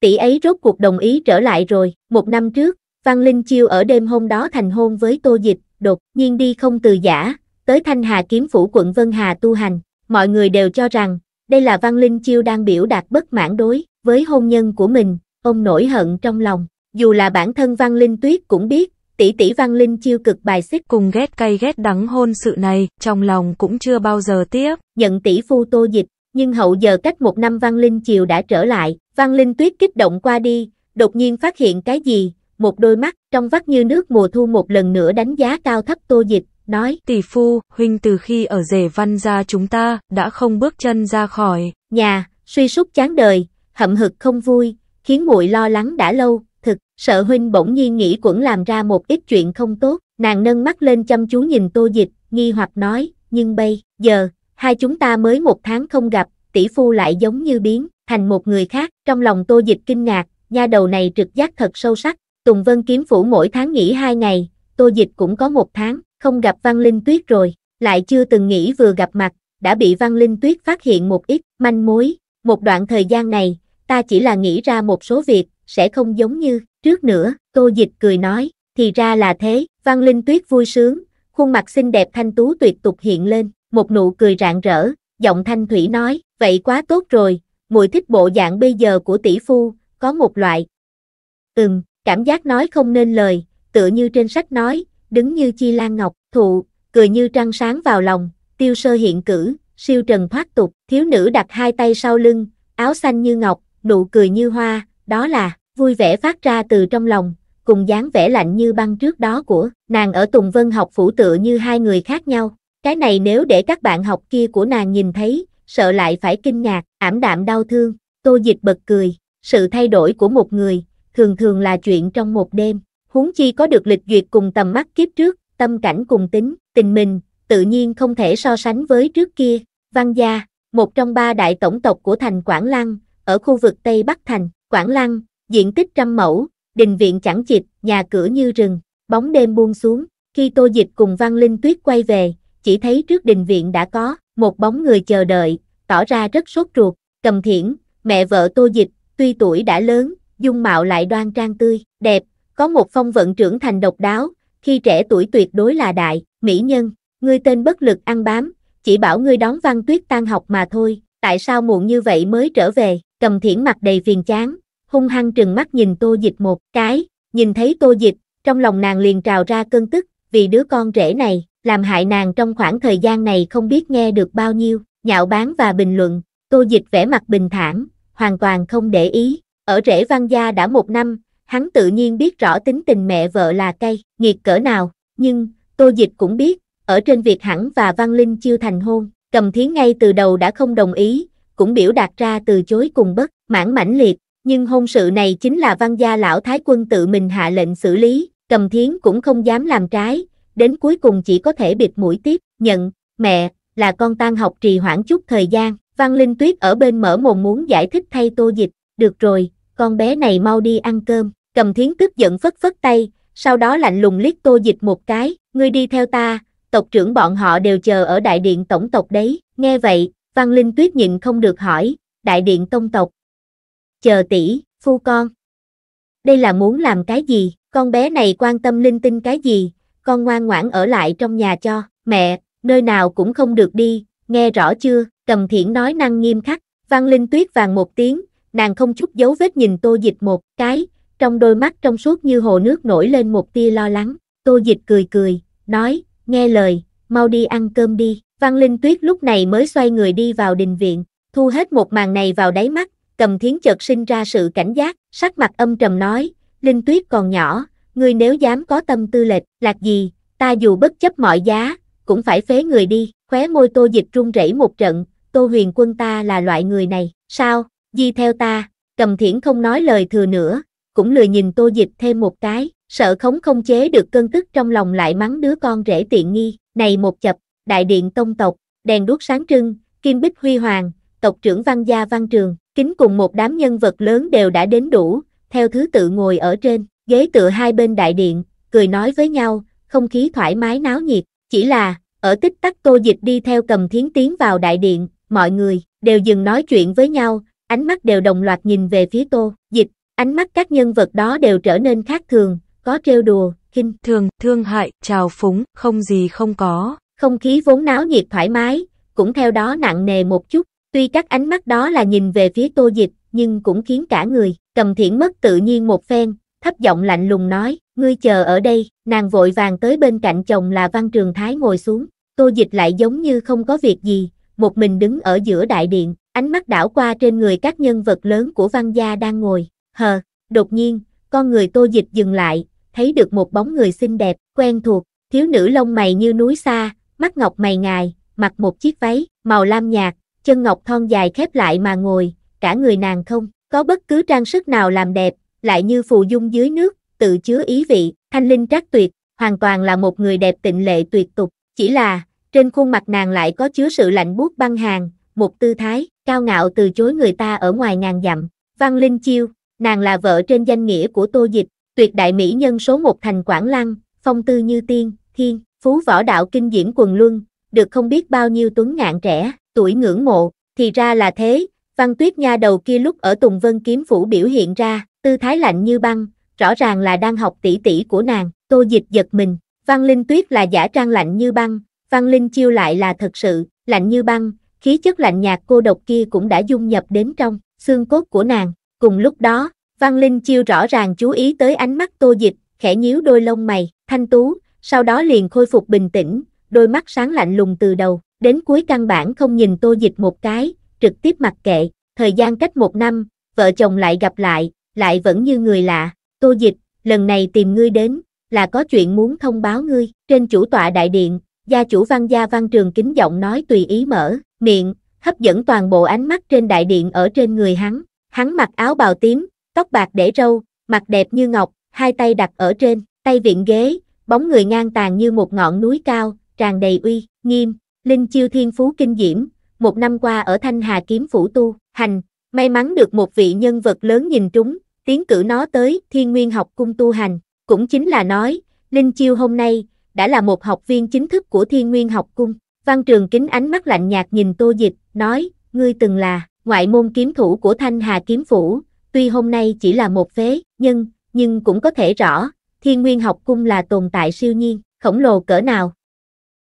Tỷ ấy rốt cuộc đồng ý trở lại rồi, một năm trước, Văn Linh Chiêu ở đêm hôm đó thành hôn với Tô Dịch, đột nhiên đi không từ giả, tới Thanh Hà kiếm phủ quận Vân Hà tu hành, mọi người đều cho rằng, đây là Văn Linh Chiêu đang biểu đạt bất mãn đối với hôn nhân của mình, ông nổi hận trong lòng, dù là bản thân Văn Linh Tuyết cũng biết, tỷ tỷ Văn Linh Chiêu cực bài xích cùng ghét cay ghét đắng hôn sự này, trong lòng cũng chưa bao giờ tiếc, nhận tỷ phu Tô Dịch, nhưng hậu giờ cách một năm Văn Linh Chiều đã trở lại, Văn Linh Tuyết kích động qua đi, đột nhiên phát hiện cái gì, một đôi mắt trong vắt như nước mùa thu một lần nữa đánh giá cao thấp Tô Dịch, nói, tỷ phu, huynh từ khi ở rể văn ra chúng ta, đã không bước chân ra khỏi. Nhà, suy sút chán đời, hậm hực không vui, khiến muội lo lắng đã lâu, thực, sợ huynh bỗng nhiên nghĩ quẩn làm ra một ít chuyện không tốt, nàng nâng mắt lên chăm chú nhìn tô dịch, nghi hoặc nói, nhưng bây, giờ, hai chúng ta mới một tháng không gặp, tỷ phu lại giống như biến, thành một người khác, trong lòng tô dịch kinh ngạc, nha đầu này trực giác thật sâu sắc, Tùng Vân kiếm phủ mỗi tháng nghỉ hai ngày, tô dịch cũng có một tháng, không gặp Văn Linh Tuyết rồi, lại chưa từng nghĩ vừa gặp mặt, đã bị Văn Linh Tuyết phát hiện một ít manh mối. Một đoạn thời gian này, ta chỉ là nghĩ ra một số việc, sẽ không giống như trước nữa, Tô Dịch cười nói, thì ra là thế, Văn Linh Tuyết vui sướng, khuôn mặt xinh đẹp thanh tú tuyệt tục hiện lên, một nụ cười rạng rỡ, giọng thanh thủy nói, vậy quá tốt rồi, muội thích bộ dạng bây giờ của tỷ phu, có một loại. Ừm, cảm giác nói không nên lời, tựa như trên sách nói, đứng như chi lan ngọc, thụ, cười như trăng sáng vào lòng, tiêu sơ hiện cử, siêu trần thoát tục, thiếu nữ đặt hai tay sau lưng, áo xanh như ngọc, nụ cười như hoa, đó là, vui vẻ phát ra từ trong lòng, cùng dáng vẻ lạnh như băng trước đó của, nàng ở Tùng Vân học phủ tựa như hai người khác nhau, cái này nếu để các bạn học kia của nàng nhìn thấy, sợ lại phải kinh ngạc, ảm đạm đau thương, tô dịch bật cười, sự thay đổi của một người, thường thường là chuyện trong một đêm huống chi có được lịch duyệt cùng tầm mắt kiếp trước, tâm cảnh cùng tính, tình mình, tự nhiên không thể so sánh với trước kia. Văn gia, một trong ba đại tổng tộc của thành Quảng Lăng, ở khu vực Tây Bắc Thành, Quảng Lăng, diện tích trăm mẫu, đình viện chẳng chịt, nhà cửa như rừng, bóng đêm buông xuống, khi tô dịch cùng Văn Linh Tuyết quay về, chỉ thấy trước đình viện đã có, một bóng người chờ đợi, tỏ ra rất sốt ruột, cầm thiển, mẹ vợ tô dịch, tuy tuổi đã lớn, dung mạo lại đoan trang tươi, đẹp, có một phong vận trưởng thành độc đáo, khi trẻ tuổi tuyệt đối là đại, mỹ nhân, ngươi tên bất lực ăn bám, chỉ bảo ngươi đón văn tuyết tan học mà thôi, tại sao muộn như vậy mới trở về, cầm thiển mặt đầy phiền chán, hung hăng trừng mắt nhìn tô dịch một cái, nhìn thấy tô dịch, trong lòng nàng liền trào ra cơn tức, vì đứa con rể này, làm hại nàng trong khoảng thời gian này không biết nghe được bao nhiêu, nhạo báng và bình luận, tô dịch vẻ mặt bình thản, hoàn toàn không để ý, ở rễ văn gia đã một năm, hắn tự nhiên biết rõ tính tình mẹ vợ là cây nghiệt cỡ nào, nhưng, Tô Dịch cũng biết, ở trên việc hẳn và Văn Linh chưa thành hôn, cầm thiến ngay từ đầu đã không đồng ý, cũng biểu đạt ra từ chối cùng bất, mãn mãnh liệt, nhưng hôn sự này chính là văn gia lão thái quân tự mình hạ lệnh xử lý, cầm thiến cũng không dám làm trái, đến cuối cùng chỉ có thể bịt mũi tiếp, nhận, mẹ, là con tan học trì hoãn chút thời gian, Văn Linh Tuyết ở bên mở mồm muốn giải thích thay tô dịch, được rồi, con bé này mau đi ăn cơm, cầm thiến tức giận phất phất tay, sau đó lạnh lùng liếc tô dịch một cái, ngươi đi theo ta, tộc trưởng bọn họ đều chờ ở đại điện tổng tộc đấy, nghe vậy, Văn Linh Tuyết nhịn không được hỏi, đại điện tông tộc. Chờ tỷ, phu con. Đây là muốn làm cái gì, con bé này quan tâm linh tinh cái gì, con ngoan ngoãn ở lại trong nhà cho, mẹ, nơi nào cũng không được đi, nghe rõ chưa, cầm thiện nói năng nghiêm khắc, Văn Linh Tuyết vàng một tiếng, nàng không chút dấu vết nhìn tô dịch một cái, trong đôi mắt trong suốt như hồ nước nổi lên một tia lo lắng, tô dịch cười cười, nói, nghe lời, mau đi ăn cơm đi, văn linh tuyết lúc này mới xoay người đi vào đình viện, thu hết một màn này vào đáy mắt, cầm thiến chợt sinh ra sự cảnh giác, sắc mặt âm trầm nói, linh tuyết còn nhỏ, ngươi nếu dám có tâm tư lệch, lạc gì, ta dù bất chấp mọi giá, cũng phải phế người đi, khóe môi tô dịch run rẩy một trận, tô huyền quân ta là loại người này, sao? di theo ta, cầm thiển không nói lời thừa nữa, cũng lười nhìn tô dịch thêm một cái, sợ khống không chế được cơn tức trong lòng lại mắng đứa con rể tiện nghi, này một chập, đại điện tông tộc, đèn đuốc sáng trưng, kim bích huy hoàng, tộc trưởng văn gia văn trường, kính cùng một đám nhân vật lớn đều đã đến đủ, theo thứ tự ngồi ở trên, ghế tựa hai bên đại điện, cười nói với nhau, không khí thoải mái náo nhiệt, chỉ là, ở tích tắc tô dịch đi theo cầm thiến tiến vào đại điện, mọi người, đều dừng nói chuyện với nhau, ánh mắt đều đồng loạt nhìn về phía tô, dịch, ánh mắt các nhân vật đó đều trở nên khác thường, có trêu đùa, khinh thường, thương hại, trào phúng, không gì không có. Không khí vốn náo nhiệt thoải mái, cũng theo đó nặng nề một chút, tuy các ánh mắt đó là nhìn về phía tô dịch, nhưng cũng khiến cả người, cầm thiển mất tự nhiên một phen, thấp giọng lạnh lùng nói, ngươi chờ ở đây, nàng vội vàng tới bên cạnh chồng là văn trường thái ngồi xuống, tô dịch lại giống như không có việc gì, một mình đứng ở giữa đại điện, Ánh mắt đảo qua trên người các nhân vật lớn của văn gia đang ngồi, hờ, đột nhiên, con người tô dịch dừng lại, thấy được một bóng người xinh đẹp, quen thuộc, thiếu nữ lông mày như núi xa, mắt ngọc mày ngài, mặc một chiếc váy, màu lam nhạt, chân ngọc thon dài khép lại mà ngồi, cả người nàng không, có bất cứ trang sức nào làm đẹp, lại như phù dung dưới nước, tự chứa ý vị, thanh linh trác tuyệt, hoàn toàn là một người đẹp tịnh lệ tuyệt tục, chỉ là, trên khuôn mặt nàng lại có chứa sự lạnh buốt băng hàng, một tư thái, cao ngạo từ chối người ta ở ngoài ngàn dặm, Văn Linh Chiêu, nàng là vợ trên danh nghĩa của Tô Dịch, tuyệt đại mỹ nhân số một thành Quảng Lăng, phong tư như tiên, thiên, phú võ đạo kinh diễm quần luân, được không biết bao nhiêu tuấn ngạn trẻ, tuổi ngưỡng mộ, thì ra là thế, Văn Tuyết Nha đầu kia lúc ở Tùng Vân Kiếm Phủ biểu hiện ra, tư thái lạnh như băng, rõ ràng là đang học tỷ tỷ của nàng, Tô Dịch giật mình, Văn Linh Tuyết là giả trang lạnh như băng, Văn Linh Chiêu lại là thật sự, lạnh như băng, khí chất lạnh nhạt cô độc kia cũng đã dung nhập đến trong xương cốt của nàng. Cùng lúc đó, Văn Linh Chiêu rõ ràng chú ý tới ánh mắt Tô Dịch, khẽ nhíu đôi lông mày, thanh tú, sau đó liền khôi phục bình tĩnh, đôi mắt sáng lạnh lùng từ đầu, đến cuối căn bản không nhìn Tô Dịch một cái, trực tiếp mặc kệ, thời gian cách một năm, vợ chồng lại gặp lại, lại vẫn như người lạ, Tô Dịch, lần này tìm ngươi đến, là có chuyện muốn thông báo ngươi, trên chủ tọa đại điện, gia chủ văn gia văn trường kính giọng nói tùy ý mở, miệng hấp dẫn toàn bộ ánh mắt trên đại điện ở trên người hắn. Hắn mặc áo bào tím, tóc bạc để râu, mặt đẹp như ngọc, hai tay đặt ở trên, tay viện ghế, bóng người ngang tàn như một ngọn núi cao, tràn đầy uy, nghiêm, linh chiêu thiên phú kinh diễm, một năm qua ở Thanh Hà kiếm phủ tu, hành, may mắn được một vị nhân vật lớn nhìn trúng, tiến cử nó tới thiên nguyên học cung tu hành, cũng chính là nói, Linh Chiêu hôm nay, đã là một học viên chính thức của thiên nguyên học cung, Văn Trường Kính ánh mắt lạnh nhạt nhìn Tô Dịch, nói, ngươi từng là ngoại môn kiếm thủ của Thanh Hà Kiếm Phủ, tuy hôm nay chỉ là một phế, nhưng, nhưng cũng có thể rõ, thiên nguyên học cung là tồn tại siêu nhiên, khổng lồ cỡ nào.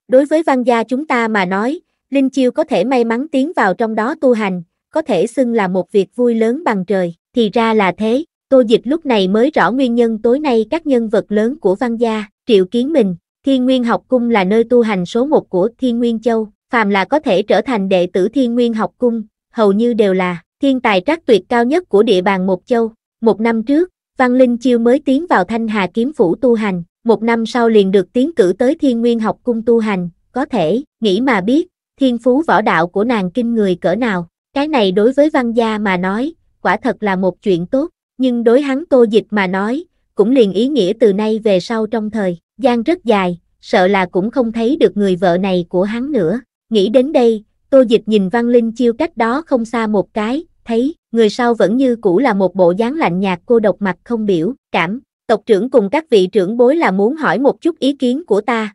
Đối với văn gia chúng ta mà nói, Linh Chiêu có thể may mắn tiến vào trong đó tu hành, có thể xưng là một việc vui lớn bằng trời, thì ra là thế, tô dịch lúc này mới rõ nguyên nhân tối nay các nhân vật lớn của văn gia, triệu kiến mình, Thiên Nguyên Học Cung là nơi tu hành số một của Thiên Nguyên Châu, phàm là có thể trở thành đệ tử Thiên Nguyên Học Cung, hầu như đều là thiên tài trác tuyệt cao nhất của địa bàn một châu. Một năm trước, Văn Linh Chiêu mới tiến vào Thanh Hà Kiếm Phủ tu hành, một năm sau liền được tiến cử tới Thiên Nguyên Học Cung tu hành, có thể, nghĩ mà biết, thiên phú võ đạo của nàng kinh người cỡ nào. Cái này đối với Văn Gia mà nói, quả thật là một chuyện tốt, nhưng đối hắn tô dịch mà nói, cũng liền ý nghĩa từ nay về sau trong thời gian rất dài, sợ là cũng không thấy được người vợ này của hắn nữa. Nghĩ đến đây, Tô Dịch nhìn Văn Linh chiêu cách đó không xa một cái, thấy, người sau vẫn như cũ là một bộ dáng lạnh nhạt cô độc mặt không biểu, cảm, tộc trưởng cùng các vị trưởng bối là muốn hỏi một chút ý kiến của ta.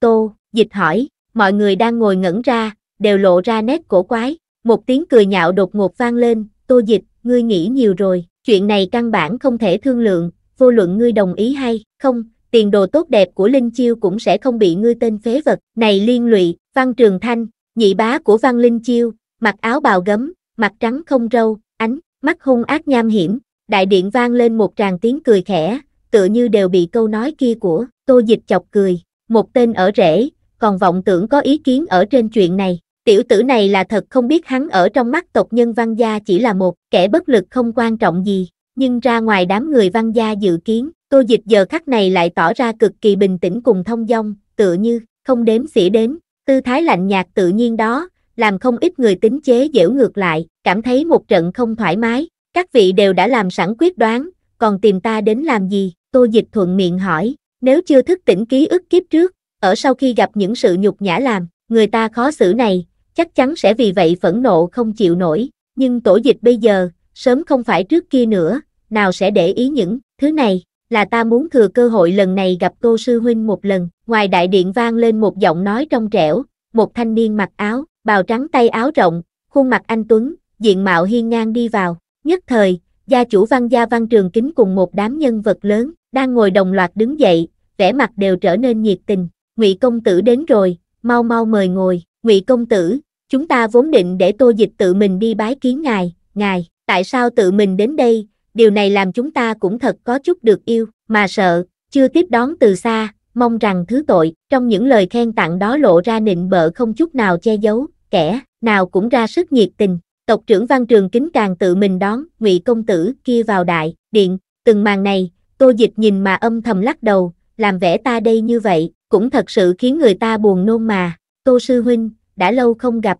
Tô, Dịch hỏi, mọi người đang ngồi ngẩn ra, đều lộ ra nét cổ quái, một tiếng cười nhạo đột ngột vang lên, Tô Dịch, ngươi nghĩ nhiều rồi, chuyện này căn bản không thể thương lượng, vô luận ngươi đồng ý hay không, tiền đồ tốt đẹp của Linh Chiêu cũng sẽ không bị ngươi tên phế vật này liên lụy, Văn Trường Thanh, nhị bá của Văn Linh Chiêu, mặc áo bào gấm, mặt trắng không râu, ánh, mắt hung ác nham hiểm, đại điện vang lên một tràng tiếng cười khẽ, tựa như đều bị câu nói kia của Tô Dịch chọc cười, một tên ở rễ, còn vọng tưởng có ý kiến ở trên chuyện này. Tiểu tử này là thật không biết hắn ở trong mắt tộc nhân văn gia chỉ là một kẻ bất lực không quan trọng gì, nhưng ra ngoài đám người văn gia dự kiến, Tô Dịch giờ khắc này lại tỏ ra cực kỳ bình tĩnh cùng thông dong, tựa như, không đếm xỉa đến, tư thái lạnh nhạt tự nhiên đó, làm không ít người tính chế dễu ngược lại, cảm thấy một trận không thoải mái, các vị đều đã làm sẵn quyết đoán, còn tìm ta đến làm gì, Tô Dịch thuận miệng hỏi, nếu chưa thức tỉnh ký ức kiếp trước, ở sau khi gặp những sự nhục nhã làm, người ta khó xử này, chắc chắn sẽ vì vậy phẫn nộ không chịu nổi, nhưng tổ dịch bây giờ, sớm không phải trước kia nữa, nào sẽ để ý những thứ này, là ta muốn thừa cơ hội lần này gặp Tô Sư Huynh một lần, ngoài đại điện vang lên một giọng nói trong trẻo, một thanh niên mặc áo, bào trắng tay áo rộng, khuôn mặt anh Tuấn, diện mạo hiên ngang đi vào, nhất thời, gia chủ văn gia văn trường kính cùng một đám nhân vật lớn, đang ngồi đồng loạt đứng dậy, vẻ mặt đều trở nên nhiệt tình, ngụy công tử đến rồi, mau mau mời ngồi, ngụy công tử, chúng ta vốn định để tô dịch tự mình đi bái kiến ngài, ngài, tại sao tự mình đến đây, điều này làm chúng ta cũng thật có chút được yêu, mà sợ, chưa tiếp đón từ xa, mong rằng thứ tội, trong những lời khen tặng đó lộ ra nịnh bợ không chút nào che giấu, kẻ, nào cũng ra sức nhiệt tình, tộc trưởng văn trường kính càng tự mình đón, ngụy công tử kia vào đại, điện, từng màn này, tô dịch nhìn mà âm thầm lắc đầu, làm vẻ ta đây như vậy, cũng thật sự khiến người ta buồn nôn mà, tô sư huynh, đã lâu không gặp.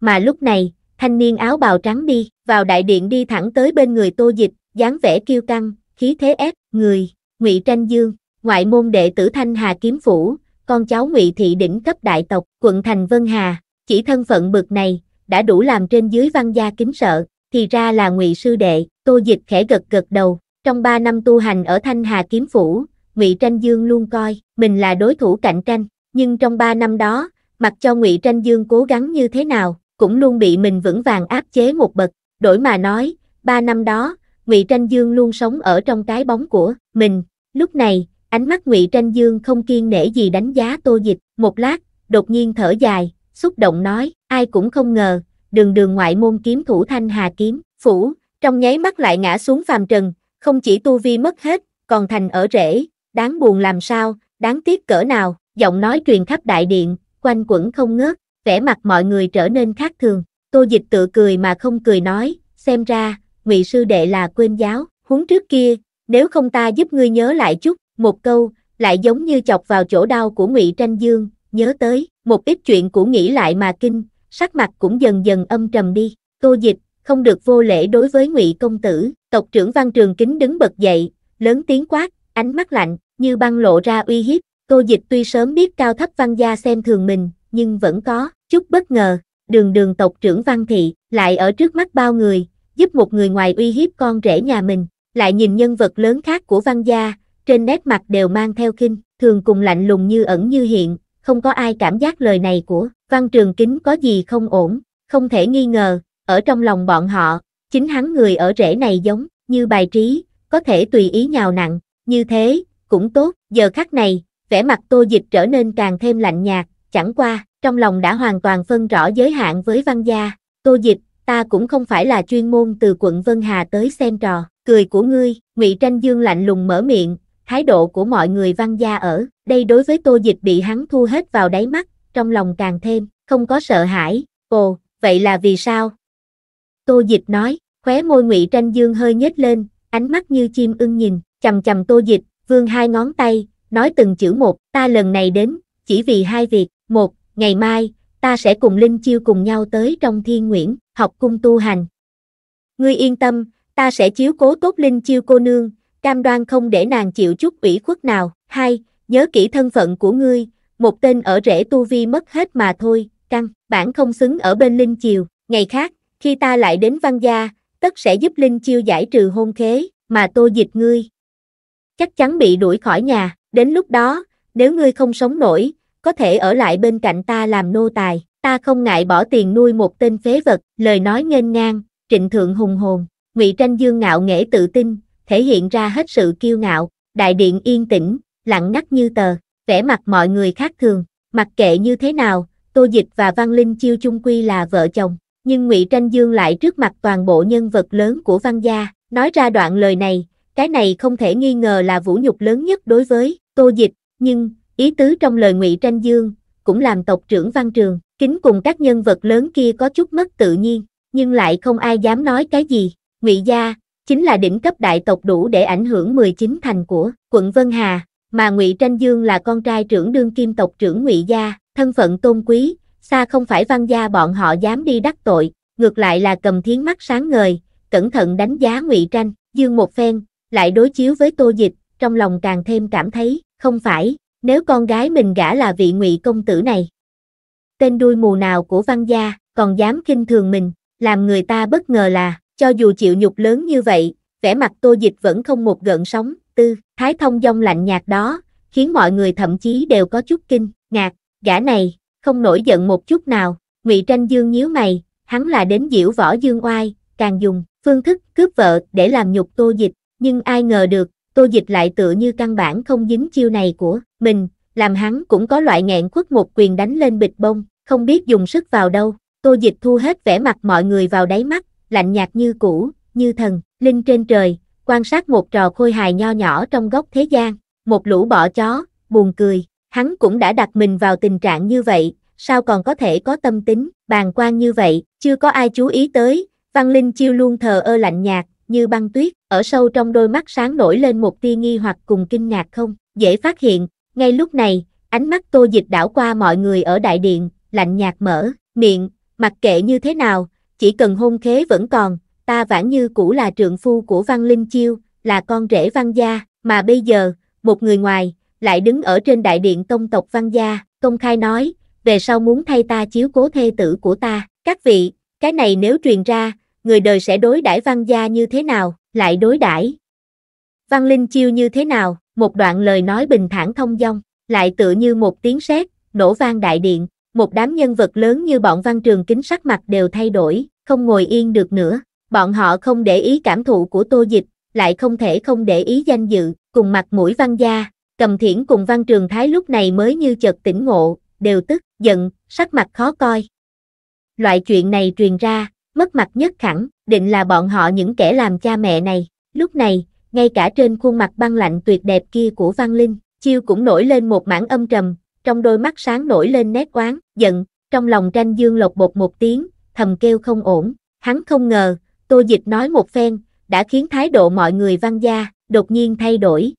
Mà lúc này, thanh niên áo bào trắng đi, vào đại điện đi thẳng tới bên người tô dịch, dáng vẻ kiêu căng, khí thế ép, người, ngụy tranh dương, ngoại môn đệ tử thanh hà kiếm phủ, con cháu ngụy thị đỉnh cấp đại tộc, quận thành Vân Hà, chỉ thân phận bực này, đã đủ làm trên dưới văn gia kính sợ, thì ra là ngụy sư đệ, tô dịch khẽ gật gật đầu, trong 3 năm tu hành ở thanh hà kiếm phủ, ngụy tranh dương luôn coi, mình là đối thủ cạnh tranh, nhưng trong 3 năm đó, mặc cho ngụy tranh dương cố gắng như thế nào, cũng luôn bị mình vững vàng áp chế một bậc, đổi mà nói, ba năm đó, Ngụy Tranh Dương luôn sống ở trong cái bóng của mình, lúc này, ánh mắt Ngụy Tranh Dương không kiên nể gì đánh giá Tô Dịch, một lát, đột nhiên thở dài, xúc động nói, ai cũng không ngờ, đường đường ngoại môn kiếm thủ Thanh Hà kiếm, phủ, trong nháy mắt lại ngã xuống phàm trần, không chỉ tu vi mất hết, còn thành ở rễ, đáng buồn làm sao, đáng tiếc cỡ nào, giọng nói truyền khắp đại điện, quanh quẩn không ngớt, vẻ mặt mọi người trở nên khác thường. Tô Dịch tự cười mà không cười nói, xem ra, ngụy sư đệ là quên giáo, huống trước kia, nếu không ta giúp ngươi nhớ lại chút, một câu, lại giống như chọc vào chỗ đau của ngụy tranh dương, nhớ tới, một ít chuyện của nghĩ lại mà kinh, sắc mặt cũng dần dần âm trầm đi, Tô Dịch, không được vô lễ đối với ngụy công tử, tộc trưởng văn trường kính đứng bật dậy, lớn tiếng quát, ánh mắt lạnh, như băng lộ ra uy hiếp, Tô Dịch tuy sớm biết cao thấp văn gia xem thường mình, nhưng vẫn có, chút bất ngờ, đường đường tộc trưởng Văn Thị, lại ở trước mắt bao người, giúp một người ngoài uy hiếp con rể nhà mình, lại nhìn nhân vật lớn khác của Văn gia, trên nét mặt đều mang theo kinh, thường cùng lạnh lùng như ẩn như hiện, không có ai cảm giác lời này của Văn Trường Kính có gì không ổn, không thể nghi ngờ, ở trong lòng bọn họ, chính hắn người ở rể này giống như bài trí, có thể tùy ý nhào nặng, như thế, cũng tốt, giờ khắc này, vẻ mặt tô dịch trở nên càng thêm lạnh nhạt, chẳng qua, trong lòng đã hoàn toàn phân rõ giới hạn với văn gia, tô dịch, ta cũng không phải là chuyên môn từ quận Vân Hà tới xem trò, cười của ngươi, ngụy Tranh Dương lạnh lùng mở miệng, thái độ của mọi người văn gia ở, đây đối với tô dịch bị hắn thu hết vào đáy mắt, trong lòng càng thêm, không có sợ hãi, ồ, vậy là vì sao? Tô dịch nói, khóe môi ngụy Tranh Dương hơi nhếch lên, ánh mắt như chim ưng nhìn, chầm chầm tô dịch, vương hai ngón tay, nói từng chữ một, ta lần này đến, chỉ vì hai việc, một Ngày mai, ta sẽ cùng Linh Chiêu cùng nhau tới trong thiên nguyễn, học cung tu hành. Ngươi yên tâm, ta sẽ chiếu cố tốt Linh Chiêu cô nương, cam đoan không để nàng chịu chút ủy khuất nào. Hai, nhớ kỹ thân phận của ngươi, một tên ở rễ tu vi mất hết mà thôi, căng, bản không xứng ở bên Linh Chiều. Ngày khác, khi ta lại đến văn gia, tất sẽ giúp Linh Chiêu giải trừ hôn khế, mà tô dịch ngươi. Chắc chắn bị đuổi khỏi nhà, đến lúc đó, nếu ngươi không sống nổi, có thể ở lại bên cạnh ta làm nô tài, ta không ngại bỏ tiền nuôi một tên phế vật, lời nói nghênh ngang, trịnh thượng hùng hồn, ngụy tranh dương ngạo nghễ tự tin, thể hiện ra hết sự kiêu ngạo, đại điện yên tĩnh, lặng ngắt như tờ, vẻ mặt mọi người khác thường, mặc kệ như thế nào, Tô Dịch và Văn Linh Chiêu chung quy là vợ chồng, nhưng Ngụy Tranh Dương lại trước mặt toàn bộ nhân vật lớn của Văn gia, nói ra đoạn lời này, cái này không thể nghi ngờ là vũ nhục lớn nhất đối với Tô Dịch, nhưng Ý tứ trong lời ngụy tranh dương, cũng làm tộc trưởng văn trường, kính cùng các nhân vật lớn kia có chút mất tự nhiên, nhưng lại không ai dám nói cái gì. Ngụy gia, chính là đỉnh cấp đại tộc đủ để ảnh hưởng 19 thành của quận Vân Hà, mà Ngụy Tranh Dương là con trai trưởng đương kim tộc trưởng Ngụy gia, thân phận tôn quý, xa không phải văn gia bọn họ dám đi đắc tội, ngược lại là cầm thiến mắt sáng ngời, cẩn thận đánh giá Ngụy Tranh, Dương một phen, lại đối chiếu với Tô Dịch, trong lòng càng thêm cảm thấy, không phải, nếu con gái mình gả là vị ngụy công tử này. Tên đuôi mù nào của văn gia, còn dám khinh thường mình, làm người ta bất ngờ là, cho dù chịu nhục lớn như vậy, vẻ mặt tô dịch vẫn không một gợn sóng, tư, thái thông dong lạnh nhạt đó, khiến mọi người thậm chí đều có chút kinh, ngạc, gã này, không nổi giận một chút nào, ngụy tranh dương nhíu mày, hắn là đến diễu võ dương oai, càng dùng, phương thức cướp vợ để làm nhục tô dịch, nhưng ai ngờ được, tô dịch lại tựa như căn bản không dính chiêu này của mình, làm hắn cũng có loại nghẹn quất một quyền đánh lên bịch bông, không biết dùng sức vào đâu. Tô Dịch thu hết vẻ mặt mọi người vào đáy mắt, lạnh nhạt như cũ, như thần, linh trên trời, quan sát một trò khôi hài nho nhỏ trong góc thế gian, một lũ bỏ chó, buồn cười, hắn cũng đã đặt mình vào tình trạng như vậy, sao còn có thể có tâm tính, bàn quan như vậy, chưa có ai chú ý tới, Văn Linh Chiêu luôn thờ ơ lạnh nhạt, như băng tuyết, ở sâu trong đôi mắt sáng nổi lên một tia nghi hoặc cùng kinh ngạc không, dễ phát hiện, ngay lúc này, ánh mắt tô dịch đảo qua mọi người ở đại điện, lạnh nhạt mở, miệng, mặc kệ như thế nào, chỉ cần hôn khế vẫn còn, ta vãn như cũ là trượng phu của Văn Linh Chiêu, là con rể Văn Gia, mà bây giờ, một người ngoài, lại đứng ở trên đại điện tông tộc Văn Gia, công khai nói, về sau muốn thay ta chiếu cố thê tử của ta, các vị, cái này nếu truyền ra, người đời sẽ đối đãi Văn Gia như thế nào, lại đối đãi Văn Linh Chiêu như thế nào, một đoạn lời nói bình thản thông dong, lại tựa như một tiếng sét, nổ vang đại điện, một đám nhân vật lớn như bọn văn trường kính sắc mặt đều thay đổi, không ngồi yên được nữa, bọn họ không để ý cảm thụ của tô dịch, lại không thể không để ý danh dự, cùng mặt mũi văn gia, cầm thiển cùng văn trường thái lúc này mới như chợt tỉnh ngộ, đều tức, giận, sắc mặt khó coi. Loại chuyện này truyền ra, mất mặt nhất khẳng, định là bọn họ những kẻ làm cha mẹ này, lúc này, ngay cả trên khuôn mặt băng lạnh tuyệt đẹp kia của Văn Linh, chiêu cũng nổi lên một mảng âm trầm, trong đôi mắt sáng nổi lên nét oán, giận, trong lòng tranh dương lột bột một tiếng, thầm kêu không ổn, hắn không ngờ, tô dịch nói một phen, đã khiến thái độ mọi người văn gia, đột nhiên thay đổi.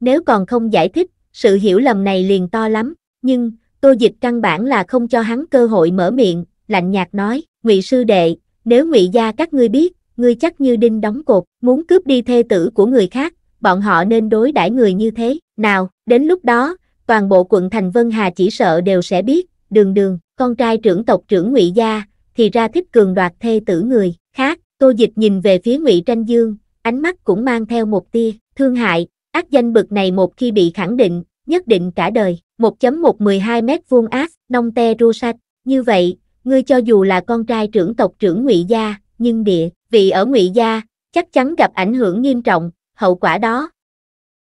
Nếu còn không giải thích, sự hiểu lầm này liền to lắm, nhưng, tô dịch căn bản là không cho hắn cơ hội mở miệng, lạnh nhạt nói, ngụy sư đệ, nếu ngụy gia các ngươi biết, ngươi chắc như đinh đóng cột, muốn cướp đi thê tử của người khác, bọn họ nên đối đãi người như thế, nào, đến lúc đó, toàn bộ quận thành Vân Hà chỉ sợ đều sẽ biết, đường đường, con trai trưởng tộc trưởng ngụy Gia, thì ra thích cường đoạt thê tử người, khác, tô dịch nhìn về phía ngụy Tranh Dương, ánh mắt cũng mang theo một tia, thương hại, ác danh bực này một khi bị khẳng định, nhất định cả đời, 1.112 mét vuông ác, nông te rua sạch, như vậy, ngươi cho dù là con trai trưởng tộc trưởng ngụy Gia, nhưng địa vị ở ngụy gia, chắc chắn gặp ảnh hưởng nghiêm trọng, hậu quả đó.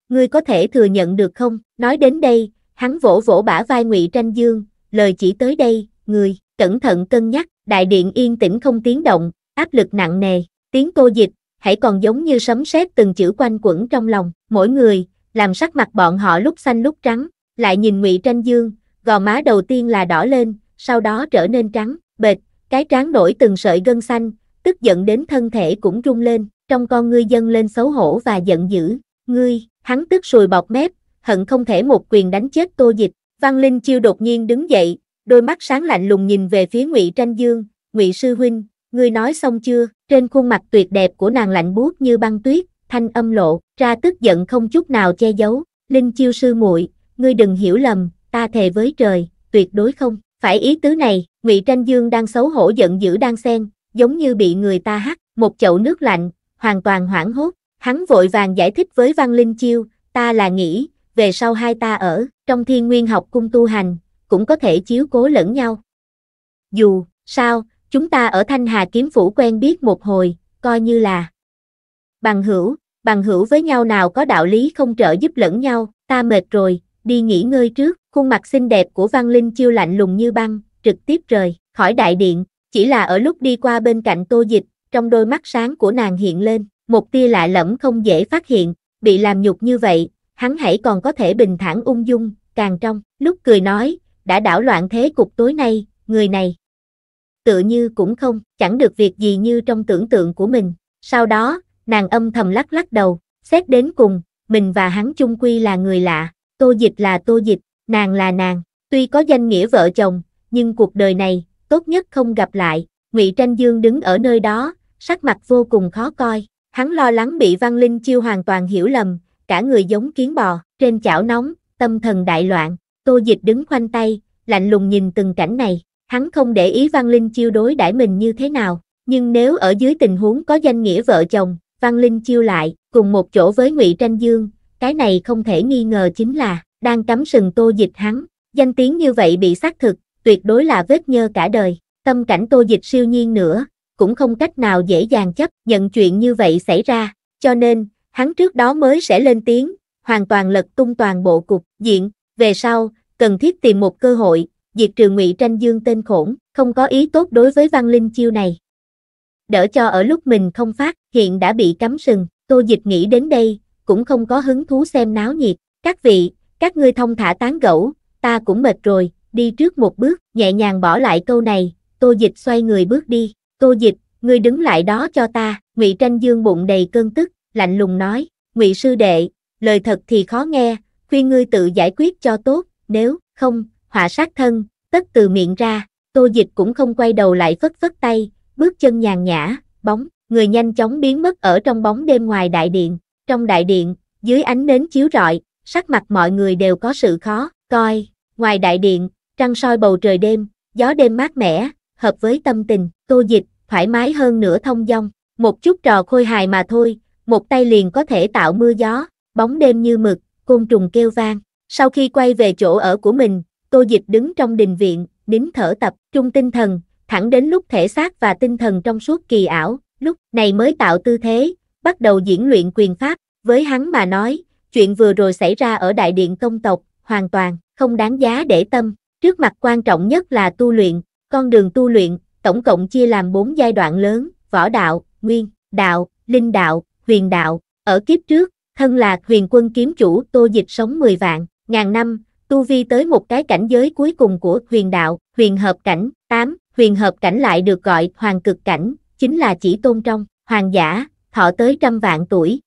Ngươi có thể thừa nhận được không? Nói đến đây, hắn vỗ vỗ bả vai ngụy tranh dương, lời chỉ tới đây, người, cẩn thận cân nhắc, đại điện yên tĩnh không tiếng động, áp lực nặng nề, tiếng tô dịch, hãy còn giống như sấm sét từng chữ quanh quẩn trong lòng, mỗi người, làm sắc mặt bọn họ lúc xanh lúc trắng, lại nhìn ngụy tranh dương, gò má đầu tiên là đỏ lên, sau đó trở nên trắng, bệt, cái trán nổi từng sợi gân xanh, tức giận đến thân thể cũng rung lên, trong con ngươi dâng lên xấu hổ và giận dữ, ngươi, hắn tức sùi bọt mép, hận không thể một quyền đánh chết tô dịch, Văn Linh Chiêu đột nhiên đứng dậy, đôi mắt sáng lạnh lùng nhìn về phía Ngụy Tranh Dương, "Ngụy sư huynh, ngươi nói xong chưa?" Trên khuôn mặt tuyệt đẹp của nàng lạnh buốt như băng tuyết, thanh âm lộ ra tức giận không chút nào che giấu, "Linh Chiêu sư muội, ngươi đừng hiểu lầm, ta thề với trời, tuyệt đối không." Phải ý tứ này, Ngụy Tranh Dương đang xấu hổ giận dữ đang xen, giống như bị người ta hắt một chậu nước lạnh, hoàn toàn hoảng hốt, hắn vội vàng giải thích với Văn Linh Chiêu, ta là nghĩ, về sau hai ta ở, trong thiên nguyên học cung tu hành, cũng có thể chiếu cố lẫn nhau. Dù, sao, chúng ta ở Thanh Hà Kiếm Phủ quen biết một hồi, coi như là bằng hữu, bằng hữu với nhau nào có đạo lý không trợ giúp lẫn nhau, ta mệt rồi, đi nghỉ ngơi trước, khuôn mặt xinh đẹp của Văn Linh Chiêu lạnh lùng như băng, trực tiếp rời khỏi đại điện, chỉ là ở lúc đi qua bên cạnh tô dịch, trong đôi mắt sáng của nàng hiện lên, một tia lạ lẫm không dễ phát hiện, bị làm nhục như vậy, hắn hãy còn có thể bình thản ung dung, càng trong, lúc cười nói, đã đảo loạn thế cục tối nay, người này. Tự như cũng không, chẳng được việc gì như trong tưởng tượng của mình. Sau đó, nàng âm thầm lắc lắc đầu, xét đến cùng, mình và hắn chung quy là người lạ, tô dịch là tô dịch, nàng là nàng, tuy có danh nghĩa vợ chồng, nhưng cuộc đời này, tốt nhất không gặp lại, Ngụy Tranh Dương đứng ở nơi đó, sắc mặt vô cùng khó coi, hắn lo lắng bị Văn Linh Chiêu hoàn toàn hiểu lầm, cả người giống kiến bò, trên chảo nóng, tâm thần đại loạn, Tô Dịch đứng khoanh tay, lạnh lùng nhìn từng cảnh này, hắn không để ý Văn Linh Chiêu đối đãi mình như thế nào, nhưng nếu ở dưới tình huống có danh nghĩa vợ chồng, Văn Linh Chiêu lại, cùng một chỗ với Ngụy Tranh Dương, cái này không thể nghi ngờ chính là đang cắm sừng Tô Dịch hắn, danh tiếng như vậy bị xác thực, tuyệt đối là vết nhơ cả đời. Tâm cảnh tô dịch siêu nhiên nữa, cũng không cách nào dễ dàng chấp nhận chuyện như vậy xảy ra, cho nên, hắn trước đó mới sẽ lên tiếng, hoàn toàn lật tung toàn bộ cục diện, về sau, cần thiết tìm một cơ hội, diệt trừ ngụy tranh dương tên khổn, không có ý tốt đối với Văn Linh chiêu này. Đỡ cho ở lúc mình không phát, hiện đã bị cắm sừng, tô dịch nghĩ đến đây, cũng không có hứng thú xem náo nhiệt, các vị, các ngươi thông thả tán gẫu, ta cũng mệt rồi, đi trước một bước, nhẹ nhàng bỏ lại câu này, Tô Dịch xoay người bước đi, Tô Dịch, ngươi đứng lại đó cho ta, Ngụy Tranh Dương bụng đầy cơn tức, lạnh lùng nói, Ngụy sư đệ, lời thật thì khó nghe, khuyên ngươi tự giải quyết cho tốt, nếu không, họa sát thân, tất từ miệng ra, Tô Dịch cũng không quay đầu lại phất phất tay, bước chân nhàn nhã, bóng, người nhanh chóng biến mất ở trong bóng đêm ngoài đại điện, trong đại điện, dưới ánh nến chiếu rọi, sắc mặt mọi người đều có sự khó, coi, ngoài đại điện, trăng soi bầu trời đêm, gió đêm mát mẻ, hợp với tâm tình, tô dịch, thoải mái hơn nửa thông dong, một chút trò khôi hài mà thôi, một tay liền có thể tạo mưa gió, bóng đêm như mực, côn trùng kêu vang. Sau khi quay về chỗ ở của mình, tô dịch đứng trong đình viện, nín thở tập trung tinh thần, thẳng đến lúc thể xác và tinh thần trong suốt kỳ ảo, lúc này mới tạo tư thế, bắt đầu diễn luyện quyền pháp, với hắn mà nói, chuyện vừa rồi xảy ra ở đại điện công tộc, hoàn toàn không đáng giá để tâm. Trước mặt quan trọng nhất là tu luyện, con đường tu luyện, tổng cộng chia làm 4 giai đoạn lớn, võ đạo, nguyên, đạo, linh đạo, huyền đạo. Ở kiếp trước, thân là huyền quân kiếm chủ tô dịch sống 10 vạn, ngàn năm, tu vi tới một cái cảnh giới cuối cùng của huyền đạo, huyền hợp cảnh, 8, huyền hợp cảnh lại được gọi hoàng cực cảnh, chính là chỉ tôn trong, hoàng giả, thọ tới trăm vạn tuổi.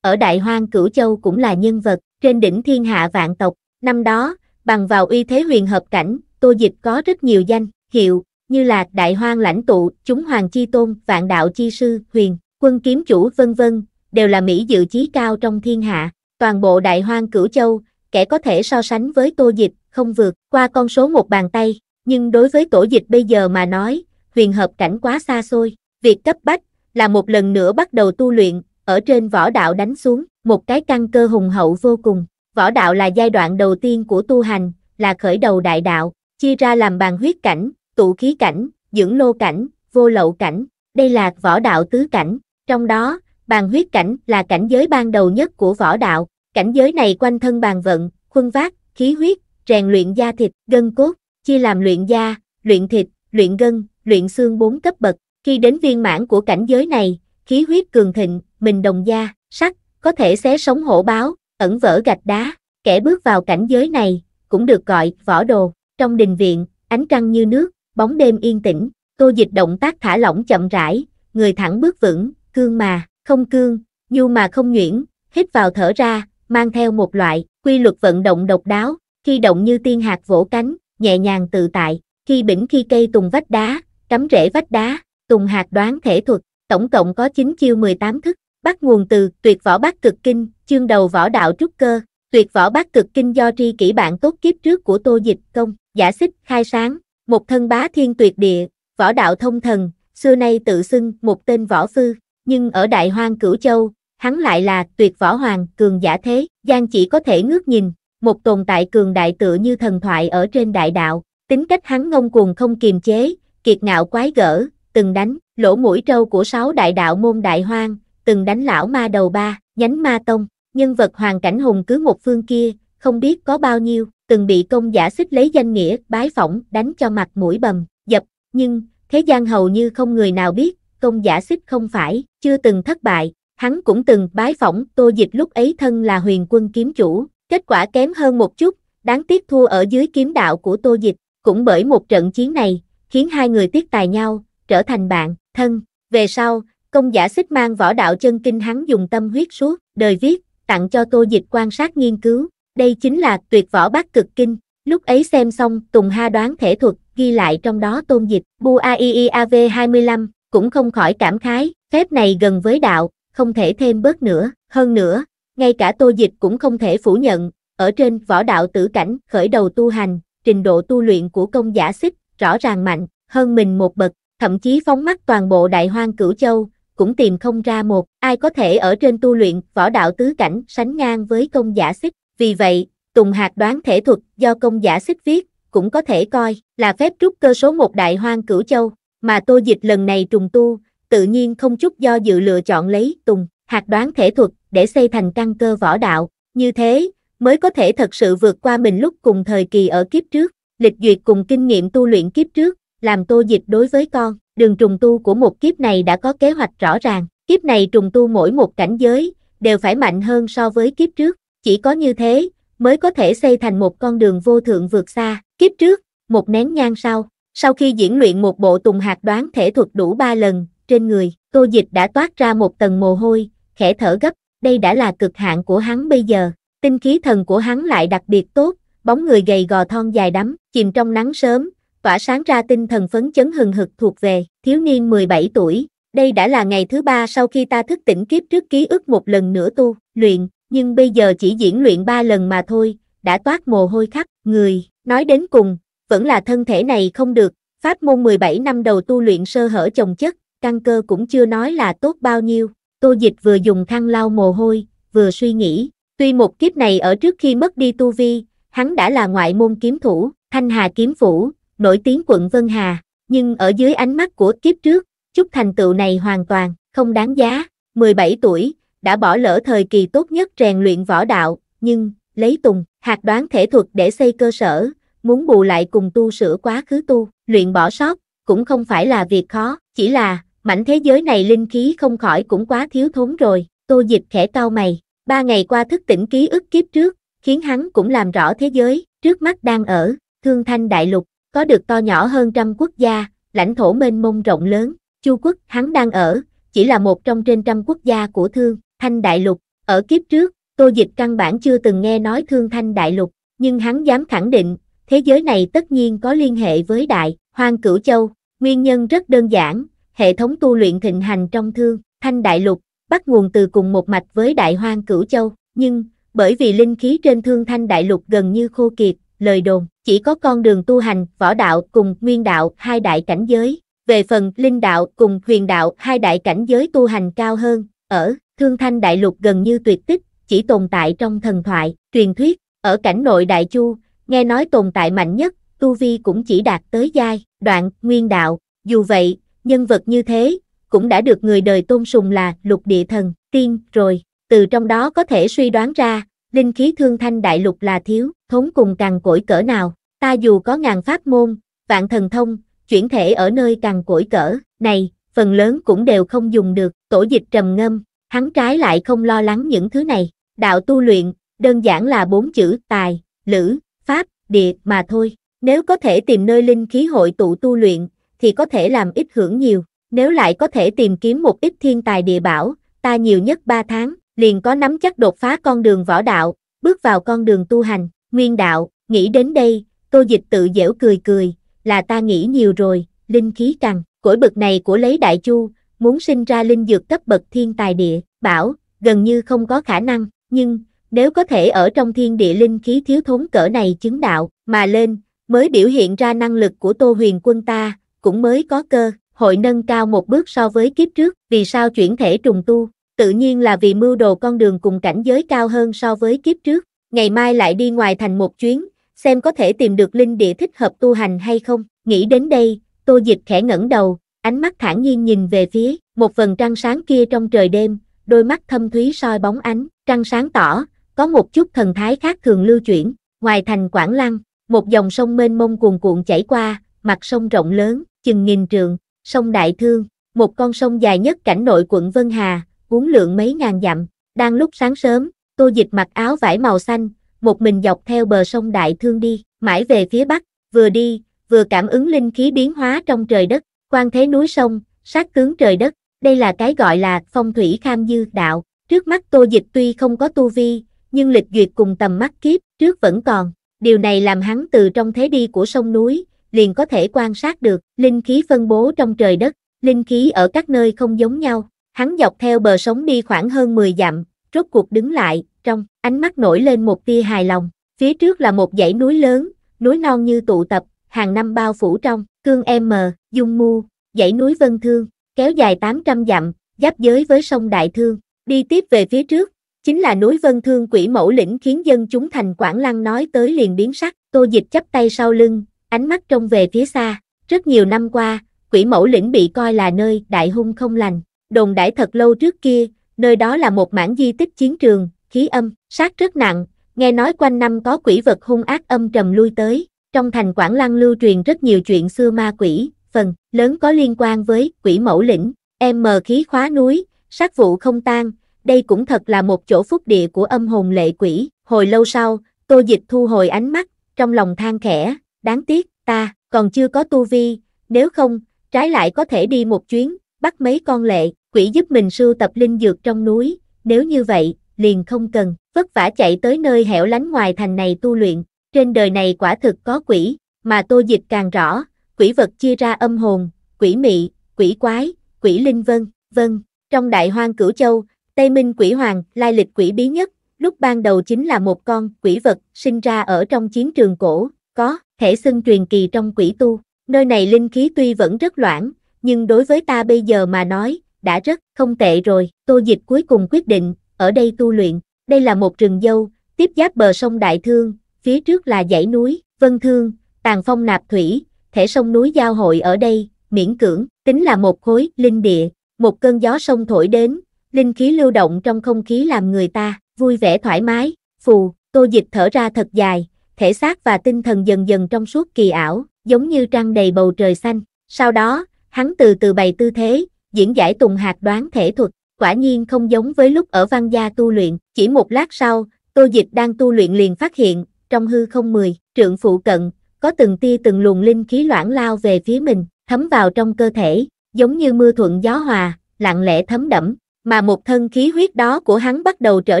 Ở Đại Hoang Cửu Châu cũng là nhân vật, trên đỉnh thiên hạ vạn tộc, năm đó, bằng vào uy thế huyền hợp cảnh, Tô Dịch có rất nhiều danh, hiệu, như là Đại Hoang Lãnh Tụ, Chúng Hoàng Chi Tôn, Vạn Đạo Chi Sư, Huyền, Quân Kiếm Chủ vân vân, đều là Mỹ dự chí cao trong thiên hạ, toàn bộ Đại Hoang Cửu Châu, kẻ có thể so sánh với Tô Dịch, không vượt qua con số một bàn tay, nhưng đối với Tổ Dịch bây giờ mà nói, huyền hợp cảnh quá xa xôi, việc cấp bách là một lần nữa bắt đầu tu luyện, ở trên võ đạo đánh xuống, một cái căn cơ hùng hậu vô cùng, Võ đạo là giai đoạn đầu tiên của tu hành, là khởi đầu đại đạo, chia ra làm bàn huyết cảnh, tụ khí cảnh, dưỡng lô cảnh, vô lậu cảnh. Đây là võ đạo tứ cảnh, trong đó, bàn huyết cảnh là cảnh giới ban đầu nhất của võ đạo. Cảnh giới này quanh thân bàn vận, khuân vác, khí huyết, rèn luyện da thịt, gân cốt, chia làm luyện da, luyện thịt, luyện gân, luyện xương bốn cấp bậc. Khi đến viên mãn của cảnh giới này, khí huyết cường thịnh, mình đồng da, sắc, có thể xé sống hổ báo, ẩn vỡ gạch đá, kẻ bước vào cảnh giới này, cũng được gọi võ đồ. Trong đình viện, ánh trăng như nước, bóng đêm yên tĩnh, tô dịch động tác thả lỏng chậm rãi, người thẳng bước vững, cương mà, không cương, nhu mà không nhuyễn, hít vào thở ra, mang theo một loại quy luật vận động độc đáo, khi động như tiên hạt vỗ cánh, nhẹ nhàng tự tại, khi bỉnh khi cây tùng vách đá, cắm rễ vách đá, tùng hạt đoán thể thuật, tổng cộng có 9 chiêu 18 thức, bắt nguồn từ Tuyệt Võ Bát Cực Kinh, chương đầu võ đạo trúc cơ, Tuyệt Võ Bát Cực Kinh do tri kỷ bạn tốt kiếp trước của Tô Dịch Công, giả xích, khai sáng, một thân bá thiên tuyệt địa, võ đạo thông thần, xưa nay tự xưng một tên võ sư, nhưng ở Đại Hoang Cửu Châu, hắn lại là Tuyệt Võ Hoàng, cường giả thế, Giang chỉ có thể ngước nhìn, một tồn tại cường đại tựa như thần thoại ở trên đại đạo, tính cách hắn ngông cuồng không kiềm chế, kiệt ngạo quái gở, từng đánh, lỗ mũi trâu của sáu đại đạo môn đại hoang, từng đánh lão ma đầu ba, nhánh ma tông, nhân vật hoàng cảnh hùng cứ một phương kia, không biết có bao nhiêu, từng bị công giả xích lấy danh nghĩa, bái phỏng, đánh cho mặt mũi bầm, dập, nhưng, thế gian hầu như không người nào biết, công giả xích không phải, chưa từng thất bại, hắn cũng từng bái phỏng, tô dịch lúc ấy thân là huyền quân kiếm chủ, kết quả kém hơn một chút, đáng tiếc thua ở dưới kiếm đạo của tô dịch, cũng bởi một trận chiến này, khiến hai người tiếc tài nhau, trở thành bạn, thân, về sau, Công giả xích mang võ đạo chân kinh hắn dùng tâm huyết suốt, đời viết, tặng cho tô dịch quan sát nghiên cứu. Đây chính là tuyệt võ bát cực kinh. Lúc ấy xem xong, Tùng Ha đoán thể thuật, ghi lại trong đó tôn dịch, Bu a a i i AIIAV 25, cũng không khỏi cảm khái, phép này gần với đạo, không thể thêm bớt nữa. Hơn nữa, ngay cả tô dịch cũng không thể phủ nhận, ở trên võ đạo tử cảnh, khởi đầu tu hành, trình độ tu luyện của công giả xích, rõ ràng mạnh, hơn mình một bậc, thậm chí phóng mắt toàn bộ đại hoang cửu châu, cũng tìm không ra một, ai có thể ở trên tu luyện, võ đạo tứ cảnh, sánh ngang với công giả xích. Vì vậy, Tùng hạt đoán thể thuật do công giả xích viết, cũng có thể coi là phép trúc cơ số một đại hoang cửu châu, mà tô dịch lần này trùng tu, tự nhiên không chút do dự lựa chọn lấy Tùng hạt đoán thể thuật để xây thành căn cơ võ đạo, như thế mới có thể thật sự vượt qua mình lúc cùng thời kỳ ở kiếp trước, lịch duyệt cùng kinh nghiệm tu luyện kiếp trước, làm tô dịch đối với con đường trùng tu của một kiếp này đã có kế hoạch rõ ràng, kiếp này trùng tu mỗi một cảnh giới, đều phải mạnh hơn so với kiếp trước, chỉ có như thế, mới có thể xây thành một con đường vô thượng vượt xa, kiếp trước, một nén nhang sau, sau khi diễn luyện một bộ tùng hạt đoán thể thuật đủ ba lần, trên người, tô dịch đã toát ra một tầng mồ hôi, khẽ thở gấp, đây đã là cực hạn của hắn bây giờ, tinh khí thần của hắn lại đặc biệt tốt, bóng người gầy gò thon dài đắm, chìm trong nắng sớm, tỏa sáng ra tinh thần phấn chấn hừng hực thuộc về, thiếu niên 17 tuổi, đây đã là ngày thứ ba sau khi ta thức tỉnh kiếp trước ký ức một lần nữa tu, luyện, nhưng bây giờ chỉ diễn luyện ba lần mà thôi, đã toát mồ hôi khắp, người, nói đến cùng, vẫn là thân thể này không được, pháp môn 17 năm đầu tu luyện sơ hở chồng chất, căn cơ cũng chưa nói là tốt bao nhiêu, tô dịch vừa dùng khăn lau mồ hôi, vừa suy nghĩ, tuy một kiếp này ở trước khi mất đi tu vi, hắn đã là ngoại môn kiếm thủ, thanh hà kiếm phủ, nổi tiếng quận Vân Hà, nhưng ở dưới ánh mắt của kiếp trước, chút thành tựu này hoàn toàn không đáng giá. 17 tuổi, đã bỏ lỡ thời kỳ tốt nhất rèn luyện võ đạo, nhưng lấy tùng, hạt đoán thể thuật để xây cơ sở, muốn bù lại cùng tu sửa quá khứ tu, luyện bỏ sót, cũng không phải là việc khó, chỉ là, mảnh thế giới này linh khí không khỏi cũng quá thiếu thốn rồi, tô dịch khẽ cao mày, ba ngày qua thức tỉnh ký ức kiếp trước, khiến hắn cũng làm rõ thế giới, trước mắt đang ở, thương thanh đại lục, có được to nhỏ hơn trăm quốc gia, lãnh thổ mênh mông rộng lớn, Chu quốc hắn đang ở, chỉ là một trong trên trăm quốc gia của Thương, Thanh Đại Lục. Ở kiếp trước, Tô Dịch căn bản chưa từng nghe nói Thương Thanh Đại Lục, nhưng hắn dám khẳng định, thế giới này tất nhiên có liên hệ với Đại, Hoang Cửu Châu. Nguyên nhân rất đơn giản, hệ thống tu luyện thịnh hành trong Thương, Thanh Đại Lục, bắt nguồn từ cùng một mạch với Đại Hoang Cửu Châu, nhưng, bởi vì linh khí trên Thương Thanh Đại Lục gần như khô kiệt, lời đồn, chỉ có con đường tu hành, võ đạo cùng nguyên đạo, hai đại cảnh giới. Về phần linh đạo cùng huyền đạo, hai đại cảnh giới tu hành cao hơn, ở Thương Thanh Đại Lục gần như tuyệt tích, chỉ tồn tại trong thần thoại, truyền thuyết, ở cảnh nội Đại Chu, nghe nói tồn tại mạnh nhất, tu vi cũng chỉ đạt tới giai, đoạn, nguyên đạo. Dù vậy, nhân vật như thế, cũng đã được người đời tôn sùng là lục địa thần, tiên, rồi. Từ trong đó có thể suy đoán ra, linh khí thương thanh đại lục là thiếu, thốn cùng càng cỗi cỡ nào. Ta dù có ngàn pháp môn, vạn thần thông, chuyển thể ở nơi càng cỗi cỡ, này, phần lớn cũng đều không dùng được, tổ dịch trầm ngâm, hắn trái lại không lo lắng những thứ này. Đạo tu luyện, đơn giản là bốn chữ tài, lữ, pháp, địa mà thôi. Nếu có thể tìm nơi linh khí hội tụ tu luyện, thì có thể làm ít hưởng nhiều. Nếu lại có thể tìm kiếm một ít thiên tài địa bảo, ta nhiều nhất 3 tháng, liền có nắm chắc đột phá con đường võ đạo, bước vào con đường tu hành, nguyên đạo, nghĩ đến đây, Tô Dịch tự dễu cười cười, là ta nghĩ nhiều rồi, linh khí cằn, cỗi bực này của lấy đại chu, muốn sinh ra linh dược cấp bậc thiên tài địa, bảo, gần như không có khả năng, nhưng, nếu có thể ở trong thiên địa linh khí thiếu thốn cỡ này chứng đạo, mà lên, mới biểu hiện ra năng lực của Tô Huyền quân ta, cũng mới có cơ, hội nâng cao một bước so với kiếp trước, vì sao chuyển thể trùng tu, tự nhiên là vì mưu đồ con đường cùng cảnh giới cao hơn so với kiếp trước, ngày mai lại đi ngoài thành một chuyến, xem có thể tìm được linh địa thích hợp tu hành hay không. Nghĩ đến đây, Tô Dịch khẽ ngẩng đầu, ánh mắt thản nhiên nhìn về phía, một phần trăng sáng kia trong trời đêm, đôi mắt thâm thúy soi bóng ánh, trăng sáng tỏ, có một chút thần thái khác thường lưu chuyển. Ngoài thành Quảng Lăng, một dòng sông mênh mông cuồn cuộn chảy qua, mặt sông rộng lớn, chừng nghìn trượng sông Đại Thương, một con sông dài nhất cảnh nội quận Vân Hà, uốn lượng mấy ngàn dặm. Đang lúc sáng sớm, Tô Dịch mặc áo vải màu xanh, một mình dọc theo bờ sông Đại Thương đi, mãi về phía bắc, vừa đi, vừa cảm ứng linh khí biến hóa trong trời đất, quan thế núi sông, sát tướng trời đất, đây là cái gọi là phong thủy kham dư đạo. Trước mắt Tô Dịch tuy không có tu vi, nhưng lịch duyệt cùng tầm mắt kiếp trước vẫn còn. Điều này làm hắn từ trong thế đi của sông núi, liền có thể quan sát được linh khí phân bố trong trời đất, linh khí ở các nơi không giống nhau. Hắn dọc theo bờ sống đi khoảng hơn 10 dặm, rốt cuộc đứng lại, trong, ánh mắt nổi lên một tia hài lòng, phía trước là một dãy núi lớn, núi non như tụ tập, hàng năm bao phủ trong, cương em mờ dung mu, dãy núi Vân Thương, kéo dài 800 dặm, giáp giới với sông Đại Thương, đi tiếp về phía trước, chính là núi Vân Thương quỷ mẫu lĩnh khiến dân chúng thành Quảng Lăng nói tới liền biến sắc, tô dịch chắp tay sau lưng, ánh mắt trông về phía xa, rất nhiều năm qua, quỷ mẫu lĩnh bị coi là nơi đại hung không lành, đồn đãi thật lâu trước kia, nơi đó là một mảng di tích chiến trường, khí âm, sát rất nặng, nghe nói quanh năm có quỷ vật hung ác âm trầm lui tới, trong thành Quảng Lăng lưu truyền rất nhiều chuyện xưa ma quỷ, phần lớn có liên quan với quỷ mẫu lĩnh, em mờ khí khóa núi, sát vụ không tan, đây cũng thật là một chỗ phúc địa của âm hồn lệ quỷ, hồi lâu sau, Tô Dịch thu hồi ánh mắt, trong lòng than khẽ, đáng tiếc, ta còn chưa có tu vi, nếu không, trái lại có thể đi một chuyến, bắt mấy con lệ, quỷ giúp mình sưu tập linh dược trong núi, nếu như vậy, liền không cần, vất vả chạy tới nơi hẻo lánh ngoài thành này tu luyện, trên đời này quả thực có quỷ, mà tô dịch càng rõ, quỷ vật chia ra âm hồn, quỷ mị, quỷ quái, quỷ linh vân, vân. Trong đại hoang cửu châu, Tây Minh quỷ hoàng, lai lịch quỷ bí nhất, lúc ban đầu chính là một con quỷ vật sinh ra ở trong chiến trường cổ, có thể xưng truyền kỳ trong quỷ tu. Nơi này linh khí tuy vẫn rất loãng, nhưng đối với ta bây giờ mà nói, đã rất không tệ rồi. Tô dịch cuối cùng quyết định, ở đây tu luyện, đây là một rừng dâu, tiếp giáp bờ sông Đại Thương, phía trước là dãy núi, Vân Thương, Tàng Phong Nạp Thủy, thể sông núi giao hội ở đây, miễn cưỡng, tính là một khối, linh địa, một cơn gió sông thổi đến, linh khí lưu động trong không khí làm người ta, vui vẻ thoải mái, phù, tô dịch thở ra thật dài, thể xác và tinh thần dần dần trong suốt kỳ ảo, giống như trăng đầy bầu trời xanh, sau đó, hắn từ từ bày tư thế, diễn giải tùng hạt đoán thể thuật, quả nhiên không giống với lúc ở văn gia tu luyện, chỉ một lát sau, Tô Dịch đang tu luyện liền phát hiện, trong hư không mười, trượng phụ cận, có từng tia từng luồng linh khí loãng lao về phía mình, thấm vào trong cơ thể, giống như mưa thuận gió hòa, lặng lẽ thấm đẫm, mà một thân khí huyết đó của hắn bắt đầu trở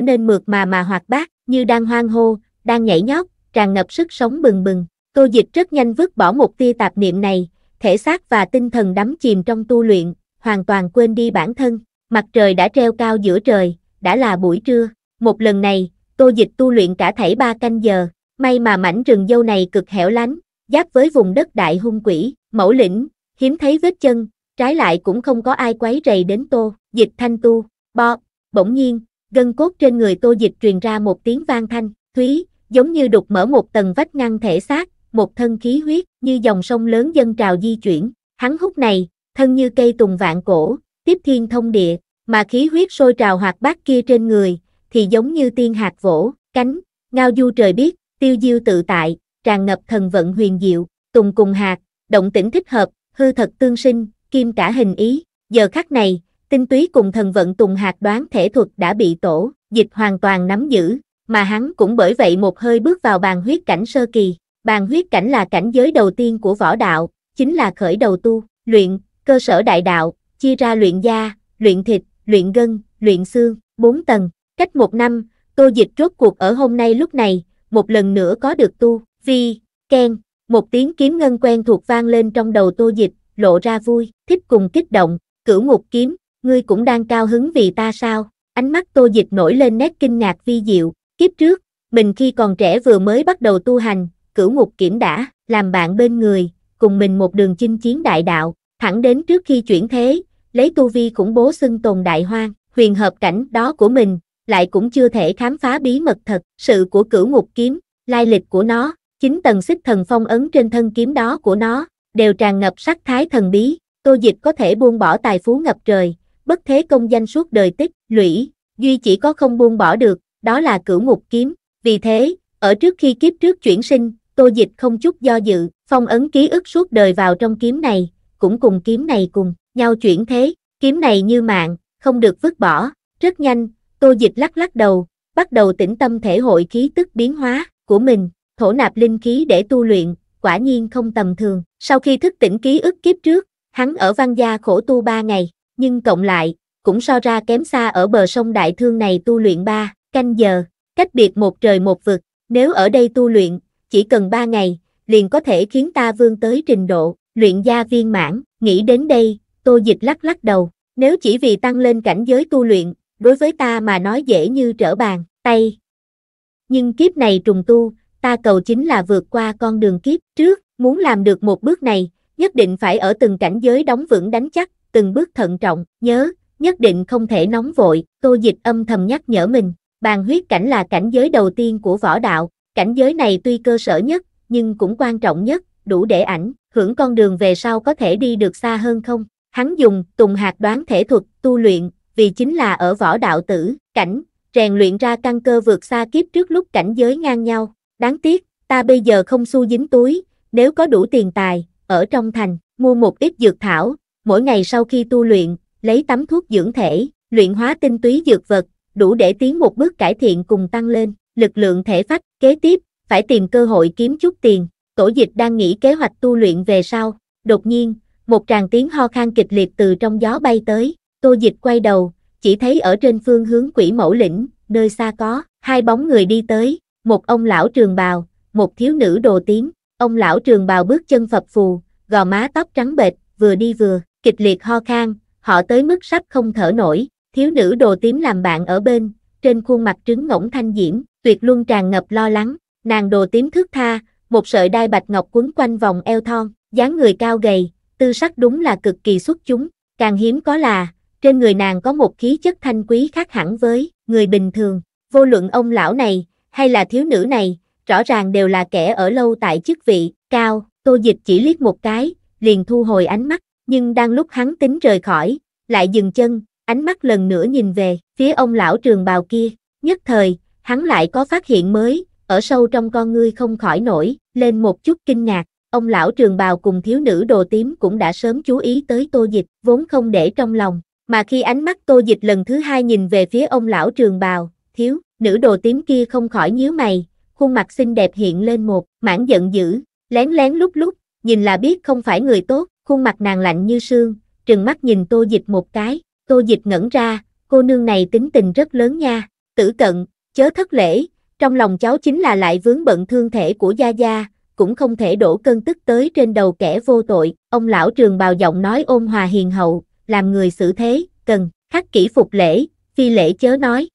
nên mượt mà mà hoạt bát, như đang hoang hô, đang nhảy nhót, tràn ngập sức sống bừng bừng. Tô Dịch rất nhanh vứt bỏ một tia tạp niệm này, thể xác và tinh thần đắm chìm trong tu luyện, hoàn toàn quên đi bản thân. Mặt trời đã treo cao giữa trời, đã là buổi trưa. Một lần này, Tô Dịch tu luyện cả thảy ba canh giờ. May mà mảnh rừng dâu này cực hẻo lánh, giáp với vùng đất đại hung quỷ, mẫu lĩnh, hiếm thấy vết chân, trái lại cũng không có ai quấy rầy đến Tô. Dịch thanh tu, bo, bỗng nhiên, gân cốt trên người Tô Dịch truyền ra một tiếng vang thanh, thúy, giống như đục mở một tầng vách ngăn thể xác, một thân khí huyết như dòng sông lớn dân trào di chuyển. Hắn hút này, thân như cây tùng vạn cổ, tiếp thiên thông địa, mà khí huyết sôi trào hoạt bát kia trên người, thì giống như tiên hạt vỗ, cánh, ngao du trời biết, tiêu diêu tự tại, tràn ngập thần vận huyền diệu, tùng cùng hạt, động tĩnh thích hợp, hư thật tương sinh, kim cả hình ý, giờ khắc này, tinh túy cùng thần vận tùng hạt đoán thể thuật đã bị tổ, dịch hoàn toàn nắm giữ, mà hắn cũng bởi vậy một hơi bước vào bàn huyết cảnh sơ kỳ, bàn huyết cảnh là cảnh giới đầu tiên của võ đạo, chính là khởi đầu tu, luyện, cơ sở đại đạo, chia ra luyện da, luyện thịt, luyện gân, luyện xương, 4 tầng. Cách một năm, Tô Dịch rốt cuộc ở hôm nay lúc này, một lần nữa có được tu, vi, khen. Một tiếng kiếm ngân quen thuộc vang lên trong đầu Tô Dịch, lộ ra vui, thích cùng kích động, cửu ngục kiếm, ngươi cũng đang cao hứng vì ta sao? Ánh mắt Tô Dịch nổi lên nét kinh ngạc vi diệu, kiếp trước, mình khi còn trẻ vừa mới bắt đầu tu hành, cửu ngục kiểm đã, làm bạn bên người, cùng mình một đường chinh chiến đại đạo, thẳng đến trước khi chuyển thế, lấy tu vi khủng bố xưng tồn đại hoang, huyền hợp cảnh đó của mình, lại cũng chưa thể khám phá bí mật thật, sự của cửu ngục kiếm, lai lịch của nó, chính tầng xích thần phong ấn trên thân kiếm đó của nó, đều tràn ngập sắc thái thần bí, tô dịch có thể buông bỏ tài phú ngập trời, bất thế công danh suốt đời tích, lũy, duy chỉ có không buông bỏ được, đó là cửu ngục kiếm, vì thế, ở trước khi kiếp trước chuyển sinh, tô dịch không chút do dự, phong ấn ký ức suốt đời vào trong kiếm này, cũng cùng kiếm này cùng nhau chuyển thế, kiếm này như mạng, không được vứt bỏ, rất nhanh, tô dịch lắc lắc đầu, bắt đầu tĩnh tâm thể hội khí tức biến hóa của mình, thổ nạp linh khí để tu luyện, quả nhiên không tầm thường. Sau khi thức tỉnh ký ức kiếp trước, hắn ở văn gia khổ tu 3 ngày, nhưng cộng lại, cũng so ra kém xa ở bờ sông Đại Thương này tu luyện 3, canh giờ, cách biệt một trời một vực, nếu ở đây tu luyện, chỉ cần 3 ngày, liền có thể khiến ta vươn tới trình độ, luyện gia viên mãn, nghĩ đến đây, Tô Dịch lắc lắc đầu, nếu chỉ vì tăng lên cảnh giới tu luyện, đối với ta mà nói dễ như trở bàn, tay. Nhưng kiếp này trùng tu, ta cầu chính là vượt qua con đường kiếp trước, muốn làm được một bước này, nhất định phải ở từng cảnh giới đóng vững đánh chắc, từng bước thận trọng, nhớ, nhất định không thể nóng vội, Tô Dịch âm thầm nhắc nhở mình, bàn huyết cảnh là cảnh giới đầu tiên của võ đạo, cảnh giới này tuy cơ sở nhất, nhưng cũng quan trọng nhất, đủ để ảnh, hưởng con đường về sau có thể đi được xa hơn không? Hắn dùng tùng hạt đoán thể thuật tu luyện, vì chính là ở võ đạo tử, cảnh, rèn luyện ra căn cơ vượt xa kiếp trước lúc cảnh giới ngang nhau. Đáng tiếc, ta bây giờ không xu dính túi, nếu có đủ tiền tài, ở trong thành, mua một ít dược thảo, mỗi ngày sau khi tu luyện, lấy tắm thuốc dưỡng thể, luyện hóa tinh túy dược vật, đủ để tiến một bước cải thiện cùng tăng lên, lực lượng thể phách, kế tiếp, phải tìm cơ hội kiếm chút tiền, tổ dịch đang nghĩ kế hoạch tu luyện về sau, đột nhiên, một tràng tiếng ho khan kịch liệt từ trong gió bay tới, tô dịch quay đầu, chỉ thấy ở trên phương hướng quỷ mẫu lĩnh, nơi xa có, hai bóng người đi tới, một ông lão trường bào, một thiếu nữ đồ tím, ông lão trường bào bước chân phập phù, gò má tóc trắng bệt, vừa đi vừa, kịch liệt ho khan, họ tới mức sắp không thở nổi, thiếu nữ đồ tím làm bạn ở bên, trên khuôn mặt trứng ngỗng thanh diễm, tuyệt luân tràn ngập lo lắng, nàng đồ tím thước tha, một sợi đai bạch ngọc quấn quanh vòng eo thon, dáng người cao gầy, tư sắc đúng là cực kỳ xuất chúng, càng hiếm có là, trên người nàng có một khí chất thanh quý khác hẳn với người bình thường, vô luận ông lão này, hay là thiếu nữ này, rõ ràng đều là kẻ ở lâu tại chức vị, cao, tô dịch chỉ liếc một cái, liền thu hồi ánh mắt, nhưng đang lúc hắn tính rời khỏi, lại dừng chân, ánh mắt lần nữa nhìn về, phía ông lão trường bào kia, nhất thời, hắn lại có phát hiện mới, ở sâu trong con ngươi không khỏi nổi, lên một chút kinh ngạc, Ông lão trường bào cùng thiếu nữ đồ tím cũng đã sớm chú ý tới tô dịch, vốn không để trong lòng, mà khi ánh mắt tô dịch lần thứ hai nhìn về phía ông lão trường bào, thiếu, nữ đồ tím kia không khỏi nhíu mày, khuôn mặt xinh đẹp hiện lên một, mãn giận dữ, lén lén lúc lúc, nhìn là biết không phải người tốt, khuôn mặt nàng lạnh như sương, trừng mắt nhìn tô dịch một cái, tô dịch ngẩn ra, cô nương này tính tình rất lớn nha, tử cận, chớ thất lễ, trong lòng cháu chính là lại vướng bận thương thể của Gia Gia, cũng không thể đổ cơn tức tới trên đầu kẻ vô tội, ông lão trường bào giọng nói ôn hòa hiền hậu, làm người xử thế, cần, khắc kỹ phục lễ, phi lễ chớ nói.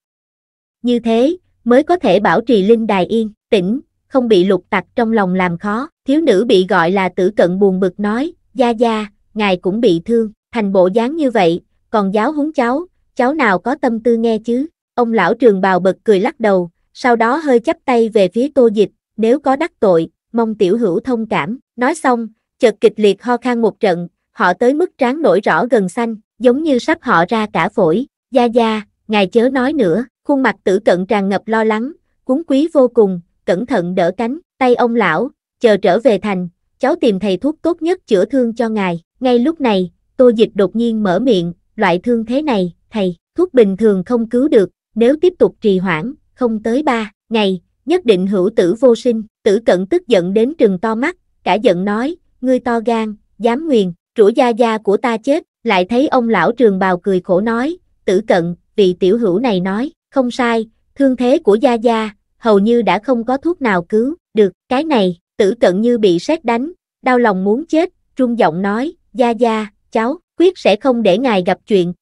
Như thế, mới có thể bảo trì linh đài yên, tĩnh, không bị lục tặc trong lòng làm khó, thiếu nữ bị gọi là tử cận buồn bực nói, gia gia, ngài cũng bị thương, thành bộ dáng như vậy, còn giáo huấn cháu, cháu nào có tâm tư nghe chứ, ông lão trường bào bật cười lắc đầu, sau đó hơi chắp tay về phía tô dịch, nếu có đắc tội, mong tiểu hữu thông cảm, nói xong, chợt kịch liệt ho khan một trận, họ tới mức trán nổi rõ gần xanh, giống như sắp họ ra cả phổi, gia gia, ngài chớ nói nữa, khuôn mặt tử cận tràn ngập lo lắng, cuốn quý vô cùng, cẩn thận đỡ cánh, tay ông lão, chờ trở về thành, cháu tìm thầy thuốc tốt nhất chữa thương cho ngài, ngay lúc này, tô dịch đột nhiên mở miệng, loại thương thế này, thầy, thuốc bình thường không cứu được, nếu tiếp tục trì hoãn, không tới ba ngày, nhất định hữu tử vô sinh, Tử cận tức giận đến trừng to mắt, cả giận nói, ngươi to gan, dám nguyền, rủa gia gia của ta chết, lại thấy ông lão trường bào cười khổ nói, tử cận, vị tiểu hữu này nói, không sai, thương thế của gia gia, hầu như đã không có thuốc nào cứu, được, cái này, tử cận như bị sét đánh, đau lòng muốn chết, trung giọng nói, gia gia, cháu, quyết sẽ không để ngài gặp chuyện.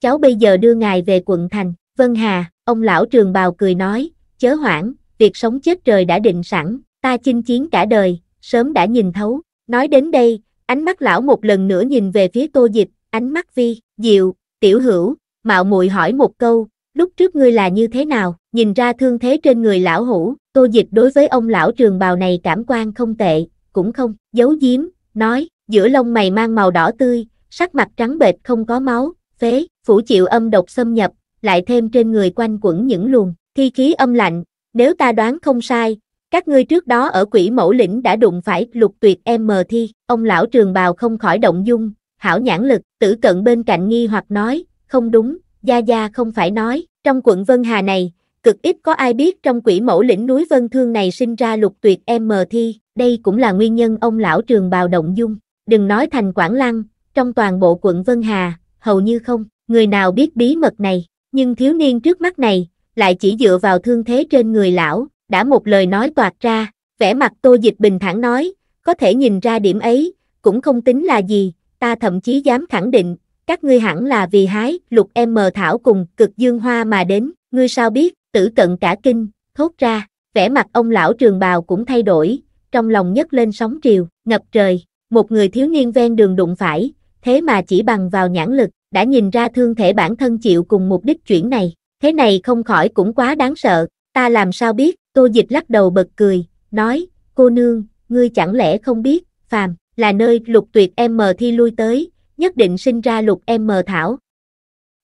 Cháu bây giờ đưa ngài về quận thành, Vân Hà, ông lão trường bào cười nói, chớ hoảng, việc sống chết trời đã định sẵn, ta chinh chiến cả đời, sớm đã nhìn thấu. Nói đến đây, ánh mắt lão một lần nữa nhìn về phía Tô Dịch, ánh mắt vi, diệu, tiểu hữu, mạo muội hỏi một câu, lúc trước ngươi là như thế nào, nhìn ra thương thế trên người lão hủ, Tô Dịch đối với ông lão trường bào này cảm quan không tệ, cũng không, giấu giếm, nói, giữa lông mày mang màu đỏ tươi, sắc mặt trắng bệch không có máu, phế, phủ chịu âm độc xâm nhập, lại thêm trên người quanh quẩn những luồng, thi khí âm lạnh, nếu ta đoán không sai, các ngươi trước đó ở quỷ mẫu lĩnh đã đụng phải lục tuyệt em mờ thi, ông lão trường bào không khỏi động dung, hảo nhãn lực, tử cận bên cạnh nghi hoặc nói, không đúng, Gia Gia không phải nói, trong quận Vân Hà này, cực ít có ai biết trong quỷ mẫu lĩnh núi Vân Thương này sinh ra lục tuyệt em mờ thi, đây cũng là nguyên nhân ông lão trường bào động dung, đừng nói thành Quảng Lăng, trong toàn bộ quận Vân Hà, hầu như không, người nào biết bí mật này, nhưng thiếu niên trước mắt này, lại chỉ dựa vào thương thế trên người lão, đã một lời nói toạt ra, vẻ mặt Tô Dịch bình thản nói, có thể nhìn ra điểm ấy, cũng không tính là gì, ta thậm chí dám khẳng định, các ngươi hẳn là vì hái lục em mờ thảo cùng cực dương hoa mà đến, ngươi sao biết, tử cận cả kinh, thốt ra, vẻ mặt ông lão trường bào cũng thay đổi, trong lòng nhấc lên sóng triều, ngập trời, một người thiếu niên ven đường đụng phải, thế mà chỉ bằng vào nhãn lực, đã nhìn ra thương thể bản thân chịu cùng mục đích chuyển này, thế này không khỏi cũng quá đáng sợ, ta làm sao biết, tô dịch lắc đầu bật cười, nói, cô nương, ngươi chẳng lẽ không biết, phàm, là nơi lục tuyệt em mờ thi lui tới, nhất định sinh ra lục em mờ thảo.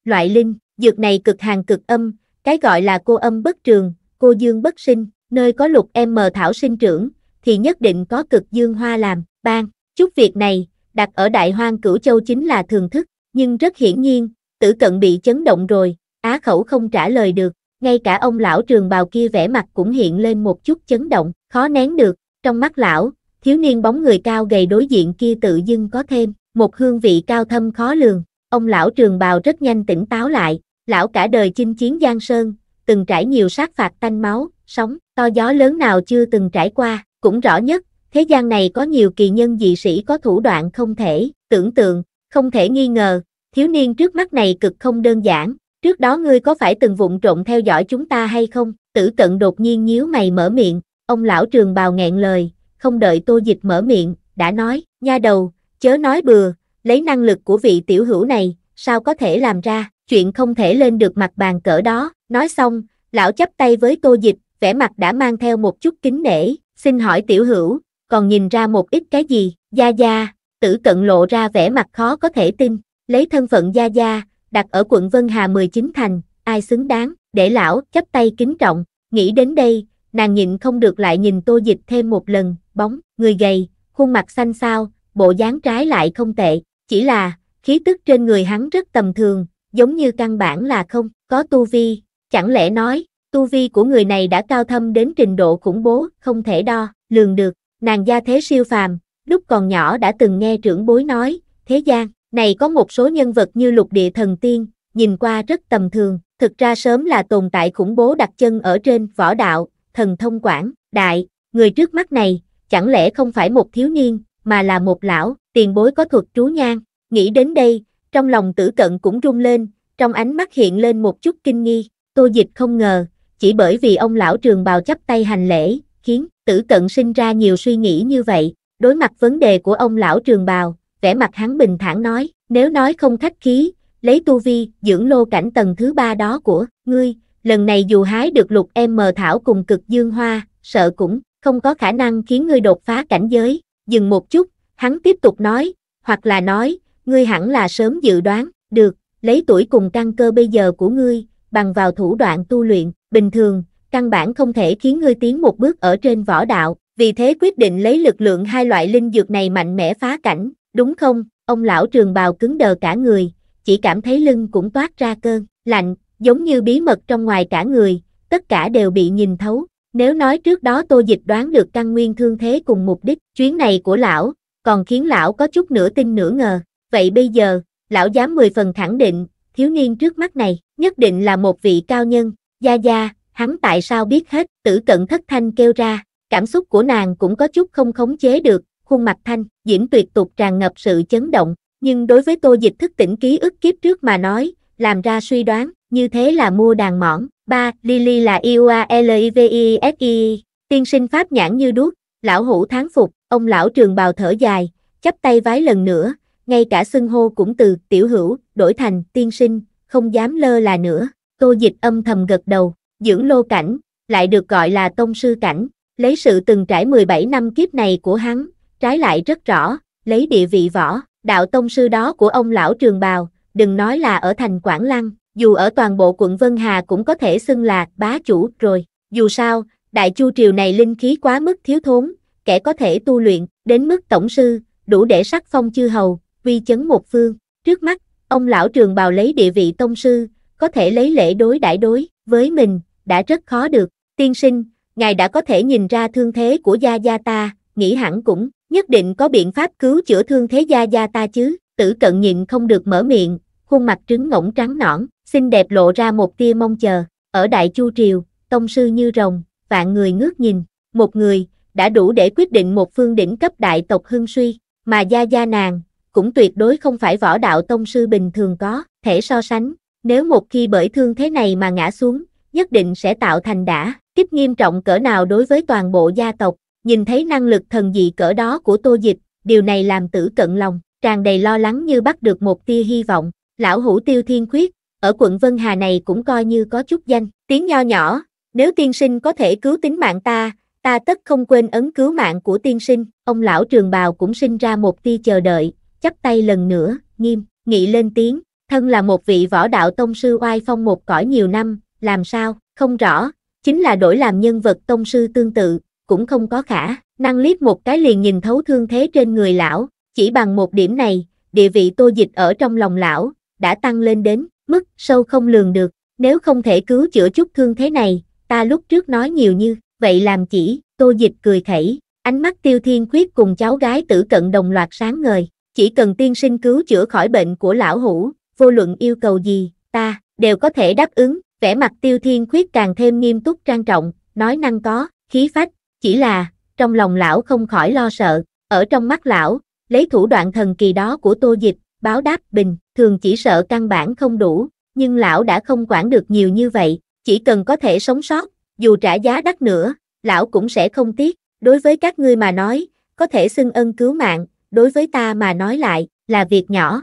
Loại linh, dược này cực hàng cực âm, cái gọi là cô âm bất trường, cô dương bất sinh, nơi có lục em mờ thảo sinh trưởng, thì nhất định có cực dương hoa làm, ban, chút việc này, đặt ở đại hoang cửu châu chính là thường thức, nhưng rất hiển nhiên, tử cận bị chấn động rồi, Á khẩu không trả lời được, ngay cả ông lão trường bào kia vẻ mặt cũng hiện lên một chút chấn động, khó nén được, trong mắt lão, thiếu niên bóng người cao gầy đối diện kia tự dưng có thêm, một hương vị cao thâm khó lường, ông lão trường bào rất nhanh tỉnh táo lại, lão cả đời chinh chiến giang sơn, từng trải nhiều sát phạt tanh máu, sóng, to gió lớn nào chưa từng trải qua, cũng rõ nhất, thế gian này có nhiều kỳ nhân dị sĩ có thủ đoạn không thể, tưởng tượng, không thể nghi ngờ, thiếu niên trước mắt này cực không đơn giản, Trước đó ngươi có phải từng vụng trộn theo dõi chúng ta hay không? Tử cận đột nhiên nhíu mày mở miệng, ông lão trường bào nghẹn lời, không đợi tô dịch mở miệng, đã nói, nha đầu, chớ nói bừa, lấy năng lực của vị tiểu hữu này, sao có thể làm ra, chuyện không thể lên được mặt bàn cỡ đó, nói xong, lão chấp tay với tô dịch, vẻ mặt đã mang theo một chút kính nể, xin hỏi tiểu hữu, còn nhìn ra một ít cái gì, gia gia, tử cận lộ ra vẻ mặt khó có thể tin, lấy thân phận gia gia, đặt ở quận Vân Hà 19 thành, ai xứng đáng, để lão, chấp tay kính trọng, nghĩ đến đây, nàng nhịn không được lại nhìn tô dịch thêm một lần, bóng, người gầy, khuôn mặt xanh xao, bộ dáng trái lại không tệ, chỉ là, khí tức trên người hắn rất tầm thường, giống như căn bản là không, có tu vi, chẳng lẽ nói, tu vi của người này đã cao thâm đến trình độ khủng bố, không thể đo, lường được, nàng gia thế siêu phàm, lúc còn nhỏ đã từng nghe trưởng bối nói, thế gian, này có một số nhân vật như lục địa thần tiên, nhìn qua rất tầm thường, thực ra sớm là tồn tại khủng bố đặt chân ở trên võ đạo, thần thông quảng, đại, người trước mắt này, chẳng lẽ không phải một thiếu niên, mà là một lão, tiền bối có thuật trú nhang, nghĩ đến đây, trong lòng tử cận cũng rung lên, trong ánh mắt hiện lên một chút kinh nghi, tô dịch không ngờ, chỉ bởi vì ông lão trường bào chấp tay hành lễ, khiến tử cận sinh ra nhiều suy nghĩ như vậy, đối mặt vấn đề của ông lão trường bào, vẻ mặt hắn bình thản nói, nếu nói không khách khí, lấy tu vi, dưỡng lô cảnh tầng thứ ba đó của ngươi, lần này dù hái được lục em mờ thảo cùng cực dương hoa, sợ cũng không có khả năng khiến ngươi đột phá cảnh giới, dừng một chút, hắn tiếp tục nói, hoặc là nói, ngươi hẳn là sớm dự đoán, được, lấy tuổi cùng căn cơ bây giờ của ngươi, bằng vào thủ đoạn tu luyện, bình thường, căn bản không thể khiến ngươi tiến một bước ở trên võ đạo, vì thế quyết định lấy lực lượng hai loại linh dược này mạnh mẽ phá cảnh, đúng không, ông lão trường bào cứng đờ cả người, chỉ cảm thấy lưng cũng toát ra cơn, lạnh, giống như bí mật trong ngoài cả người, tất cả đều bị nhìn thấu. Nếu nói trước đó tô dịch đoán được căn nguyên thương thế cùng mục đích, chuyến này của lão, còn khiến lão có chút nửa tin nửa ngờ. Vậy bây giờ, lão dám 10 phần khẳng định, thiếu niên trước mắt này, nhất định là một vị cao nhân, gia gia, hắn tại sao biết hết, tử cận thất thanh kêu ra, cảm xúc của nàng cũng có chút không khống chế được, khuôn mặt thanh, diễn tuyệt tục tràn ngập sự chấn động, nhưng đối với tô dịch thức tỉnh ký ức kiếp trước mà nói, làm ra suy đoán, như thế là mua đàn mỏn. 3. Lily là e U Iua L-I-V-I-S-I, tiên sinh pháp nhãn như đuốc, lão hủ tháng phục, ông lão trường bào thở dài, chắp tay vái lần nữa, ngay cả xưng hô cũng từ tiểu hữu, đổi thành tiên sinh, không dám lơ là nữa, tô dịch âm thầm gật đầu, dưỡng lô cảnh, lại được gọi là tông sư cảnh, lấy sự từng trải 17 năm kiếp này của hắn, trái lại rất rõ, lấy địa vị võ, đạo tông sư đó của ông lão trường bào, đừng nói là ở thành Quảng Lăng, dù ở toàn bộ quận Vân Hà cũng có thể xưng là bá chủ rồi. Dù sao, đại chu triều này linh khí quá mức thiếu thốn, kẻ có thể tu luyện, đến mức tổng sư, đủ để sắc phong chư hầu, vi chấn một phương. Trước mắt, ông lão trường bào lấy địa vị tông sư, có thể lấy lễ đối đãi đối, với mình, đã rất khó được. Tiên sinh, ngài đã có thể nhìn ra thương thế của gia gia ta, nghĩ hẳn cũng nhất định có biện pháp cứu chữa thương thế gia gia ta chứ, tử cận nhịn không được mở miệng, khuôn mặt trứng ngỗng trắng nõn, xinh đẹp lộ ra một tia mong chờ, ở Đại Chu Triều, tông sư như rồng, vạn người ngước nhìn, một người, đã đủ để quyết định một phương đỉnh cấp đại tộc hưng suy, mà gia gia nàng, cũng tuyệt đối không phải võ đạo tông sư bình thường có, thể so sánh, nếu một khi bởi thương thế này mà ngã xuống, nhất định sẽ tạo thành đã, kích nghiêm trọng cỡ nào đối với toàn bộ gia tộc, nhìn thấy năng lực thần dị cỡ đó của tô dịch, điều này làm tử cận lòng, tràn đầy lo lắng như bắt được một tia hy vọng, lão hủ tiêu thiên quyết ở quận Vân Hà này cũng coi như có chút danh, tiếng nho nhỏ, nếu tiên sinh có thể cứu tính mạng ta, ta tất không quên ấn cứu mạng của tiên sinh, ông lão trường bào cũng sinh ra một tia chờ đợi, chắp tay lần nữa, nghiêm, nghị lên tiếng, thân là một vị võ đạo tông sư oai phong một cõi nhiều năm, làm sao, không rõ, chính là đổi làm nhân vật tông sư tương tự, cũng không có khả, năng liếc một cái liền nhìn thấu thương thế trên người lão, chỉ bằng một điểm này, địa vị tô dịch ở trong lòng lão, đã tăng lên đến, mức sâu không lường được, nếu không thể cứu chữa chút thương thế này, ta lúc trước nói nhiều như, vậy làm chỉ, tô dịch cười khẩy, ánh mắt tiêu thiên khuyết cùng cháu gái tử cận đồng loạt sáng ngời, chỉ cần tiên sinh cứu chữa khỏi bệnh của lão hủ, vô luận yêu cầu gì, ta, đều có thể đáp ứng, vẻ mặt tiêu thiên khuyết càng thêm nghiêm túc trang trọng, nói năng có, khí phách, chỉ là, trong lòng lão không khỏi lo sợ, ở trong mắt lão, lấy thủ đoạn thần kỳ đó của tô dịch, báo đáp bình, thường chỉ sợ căn bản không đủ, nhưng lão đã không quản được nhiều như vậy, chỉ cần có thể sống sót, dù trả giá đắt nữa, lão cũng sẽ không tiếc, đối với các ngươi mà nói, có thể xưng ân cứu mạng, đối với ta mà nói lại, là việc nhỏ.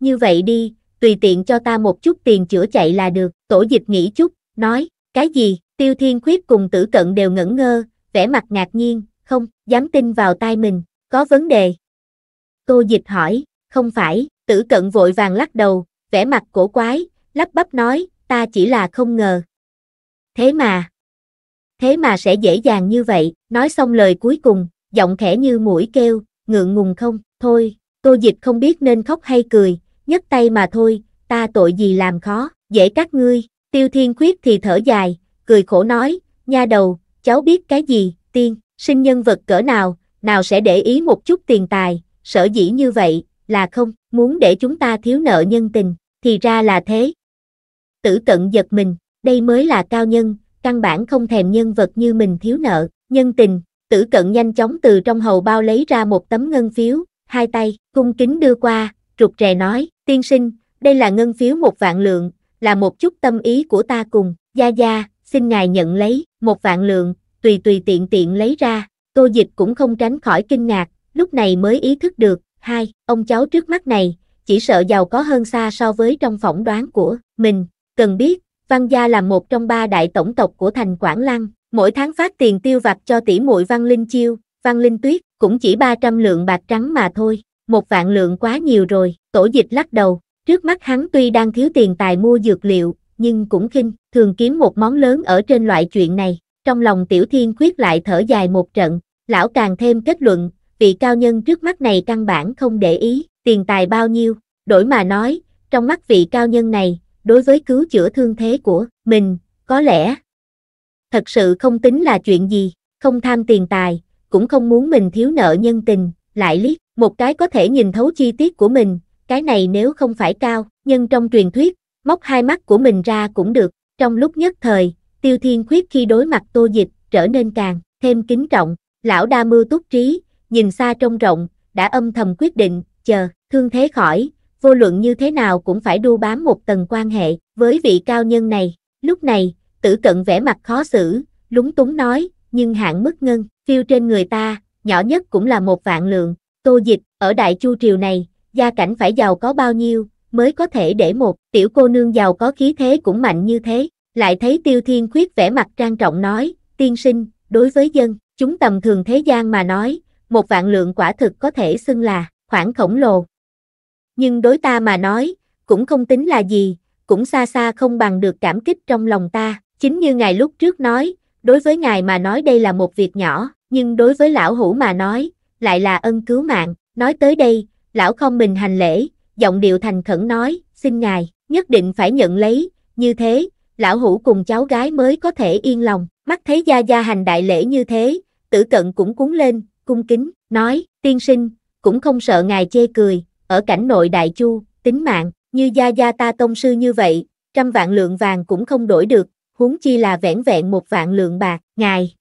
Như vậy đi, tùy tiện cho ta một chút tiền chữa chạy là được, tổ dịch nghĩ chút, nói, cái gì, tiêu thiên khuyết cùng tử cận đều ngẩn ngơ, vẻ mặt ngạc nhiên, không, dám tin vào tai mình, có vấn đề. Tô dịch hỏi, không phải, tử cận vội vàng lắc đầu, vẻ mặt cổ quái, lắp bắp nói, ta chỉ là không ngờ. Thế mà, thế mà sẽ dễ dàng như vậy, nói xong lời cuối cùng, giọng khẽ như mũi kêu, ngượng ngùng không, thôi, tô dịch không biết nên khóc hay cười, nhấc tay mà thôi, ta tội gì làm khó, dễ các ngươi, tiêu thiên khuyết thì thở dài, cười khổ nói, nha đầu, cháu biết cái gì, tiên, sinh nhân vật cỡ nào, nào sẽ để ý một chút tiền tài, sở dĩ như vậy, là không, muốn để chúng ta thiếu nợ nhân tình, thì ra là thế. Tử cận giật mình, đây mới là cao nhân, căn bản không thèm nhân vật như mình thiếu nợ, nhân tình, tử cận nhanh chóng từ trong hầu bao lấy ra một tấm ngân phiếu, hai tay, cung kính đưa qua, rụt rè nói, tiên sinh, đây là ngân phiếu một vạn lượng, là một chút tâm ý của ta cùng, gia gia, xin ngài nhận lấy, một vạn lượng, tùy tùy tiện tiện lấy ra, tô dịch cũng không tránh khỏi kinh ngạc, lúc này mới ý thức được, hai, ông cháu trước mắt này, chỉ sợ giàu có hơn xa so với trong phỏng đoán của mình, cần biết, Văn Gia là một trong ba đại tổng tộc của thành Quảng Lăng, mỗi tháng phát tiền tiêu vặt cho tỷ muội Văn Linh Chiêu, Văn Linh Tuyết, cũng chỉ 300 lượng bạc trắng mà thôi, một vạn lượng quá nhiều rồi, tổ dịch lắc đầu, trước mắt hắn tuy đang thiếu tiền tài mua dược liệu, nhưng cũng khinh, thường kiếm một món lớn ở trên loại chuyện này. Trong lòng Tiểu Thiên Khuyết lại thở dài một trận, lão càng thêm kết luận, vị cao nhân trước mắt này căn bản không để ý, tiền tài bao nhiêu, đổi mà nói, trong mắt vị cao nhân này, đối với cứu chữa thương thế của mình, có lẽ thật sự không tính là chuyện gì, không tham tiền tài, cũng không muốn mình thiếu nợ nhân tình, lại liếc, một cái có thể nhìn thấu chi tiết của mình, cái này nếu không phải cao, nhân trong truyền thuyết, móc hai mắt của mình ra cũng được. Trong lúc nhất thời, Tiêu Thiên Khuyết khi đối mặt Tô Dịch, trở nên càng thêm kính trọng, lão đa mưu túc trí, nhìn xa trông rộng, đã âm thầm quyết định, chờ, thương thế khỏi, vô luận như thế nào cũng phải đu bám một tầng quan hệ với vị cao nhân này. Lúc này, tử cận vẻ mặt khó xử, lúng túng nói, nhưng hạng mức ngân, phiêu trên người ta, nhỏ nhất cũng là một vạn lượng. Tô dịch, ở Đại Chu Triều này, gia cảnh phải giàu có bao nhiêu, mới có thể để một tiểu cô nương giàu có khí thế cũng mạnh như thế. Lại thấy Tiêu Thiên Khuyết vẻ mặt trang trọng nói, tiên sinh, đối với dân, chúng tầm thường thế gian mà nói, một vạn lượng quả thực có thể xưng là khoảng khổng lồ. Nhưng đối ta mà nói, cũng không tính là gì, cũng xa xa không bằng được cảm kích trong lòng ta. Chính như ngài lúc trước nói, đối với ngài mà nói đây là một việc nhỏ, nhưng đối với lão hủ mà nói, lại là ân cứu mạng. Nói tới đây, lão không mình hành lễ, giọng điệu thành khẩn nói, xin ngài, nhất định phải nhận lấy, như thế, lão hủ cùng cháu gái mới có thể yên lòng, mắt thấy gia gia hành đại lễ như thế, tử cận cũng cuốn lên, cung kính, nói, tiên sinh, cũng không sợ ngài chê cười, ở cảnh nội đại chu, tính mạng, như gia gia ta tông sư như vậy, trăm vạn lượng vàng cũng không đổi được, huống chi là vẻn vẹn một vạn lượng bạc, ngài.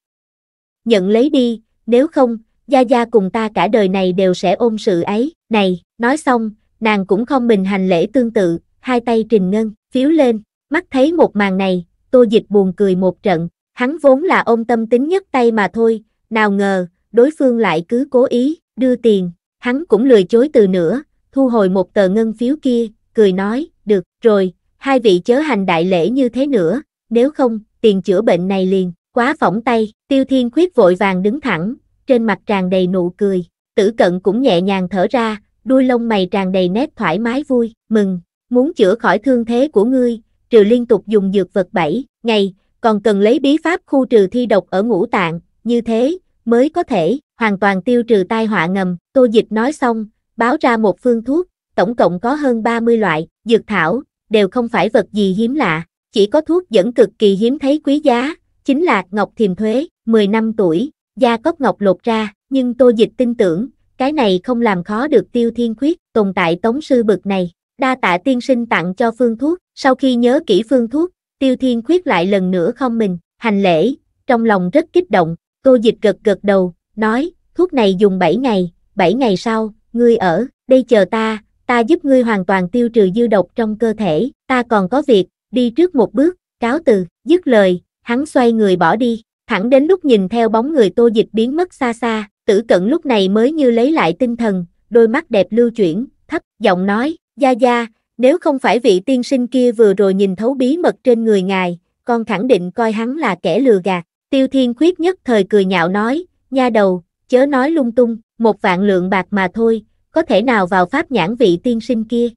Nhận lấy đi, nếu không, gia gia cùng ta cả đời này đều sẽ ôm sự ấy, này, nói xong, nàng cũng không bình hành lễ tương tự, hai tay trình ngân, phiếu lên, mắt thấy một màn này, tô dịch buồn cười một trận, hắn vốn là ôm tâm tính nhất tay mà thôi, nào ngờ, đối phương lại cứ cố ý, đưa tiền, hắn cũng lười chối từ nữa, thu hồi một tờ ngân phiếu kia, cười nói, được, rồi, hai vị chớ hành đại lễ như thế nữa, nếu không, tiền chữa bệnh này liền, quá phỏng tay, tiêu thiên khuyết vội vàng đứng thẳng, trên mặt tràn đầy nụ cười, tử cận cũng nhẹ nhàng thở ra, đuôi lông mày tràn đầy nét thoải mái vui, mừng, muốn chữa khỏi thương thế của ngươi, trừ liên tục dùng dược vật bảy ngày, còn cần lấy bí pháp khu trừ thi độc ở ngũ tạng, như thế, mới có thể, hoàn toàn tiêu trừ tai họa ngầm, tô dịch nói xong, báo ra một phương thuốc, tổng cộng có hơn 30 loại, dược thảo, đều không phải vật gì hiếm lạ, chỉ có thuốc dẫn cực kỳ hiếm thấy quý giá, chính là Ngọc Thiềm Thuế, 10 năm tuổi, da cốc ngọc lột ra, nhưng tô dịch tin tưởng, cái này không làm khó được tiêu thiên quyết tồn tại tống sư bực này. Đa tạ tiên sinh tặng cho phương thuốc, sau khi nhớ kỹ phương thuốc, tiêu thiên quyết lại lần nữa không mình, hành lễ, trong lòng rất kích động, cô dịch gật gật đầu, nói, thuốc này dùng 7 ngày, 7 ngày sau, ngươi ở, đây chờ ta, ta giúp ngươi hoàn toàn tiêu trừ dư độc trong cơ thể, ta còn có việc, đi trước một bước, cáo từ, dứt lời, hắn xoay người bỏ đi, thẳng đến lúc nhìn theo bóng người tô dịch biến mất xa xa, Tử cận lúc này mới như lấy lại tinh thần, đôi mắt đẹp lưu chuyển, thấp, giọng nói, Gia Gia, nếu không phải vị tiên sinh kia vừa rồi nhìn thấu bí mật trên người ngài, con khẳng định coi hắn là kẻ lừa gạt. Tiêu Thiên Khuyết nhất thời cười nhạo nói, nha đầu, chớ nói lung tung, một vạn lượng bạc mà thôi, có thể nào vào pháp nhãn vị tiên sinh kia.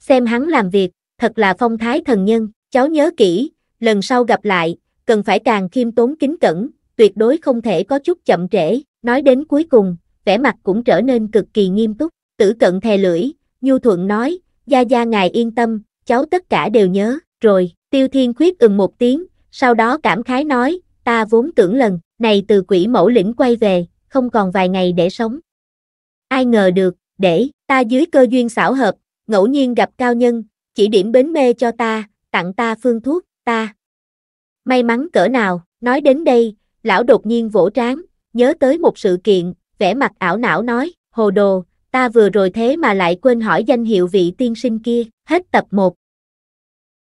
Xem hắn làm việc, thật là phong thái thần nhân, cháu nhớ kỹ, lần sau gặp lại, cần phải càng khiêm tốn kính cẩn, tuyệt đối không thể có chút chậm trễ. Nói đến cuối cùng, vẻ mặt cũng trở nên cực kỳ nghiêm túc, tử cận thè lưỡi, nhu thuận nói, gia gia ngài yên tâm, cháu tất cả đều nhớ, rồi, tiêu thiên khuyết ừng một tiếng, sau đó cảm khái nói, ta vốn tưởng lần, này từ quỷ mẫu lĩnh quay về, không còn vài ngày để sống. Ai ngờ được, để, ta dưới cơ duyên xảo hợp, ngẫu nhiên gặp cao nhân, chỉ điểm bến mê cho ta, tặng ta phương thuốc, ta. May mắn cỡ nào, nói đến đây, lão đột nhiên vỗ trán, nhớ tới một sự kiện, vẻ mặt ảo não nói, hồ đồ, ta vừa rồi thế mà lại quên hỏi danh hiệu vị tiên sinh kia, hết tập 1.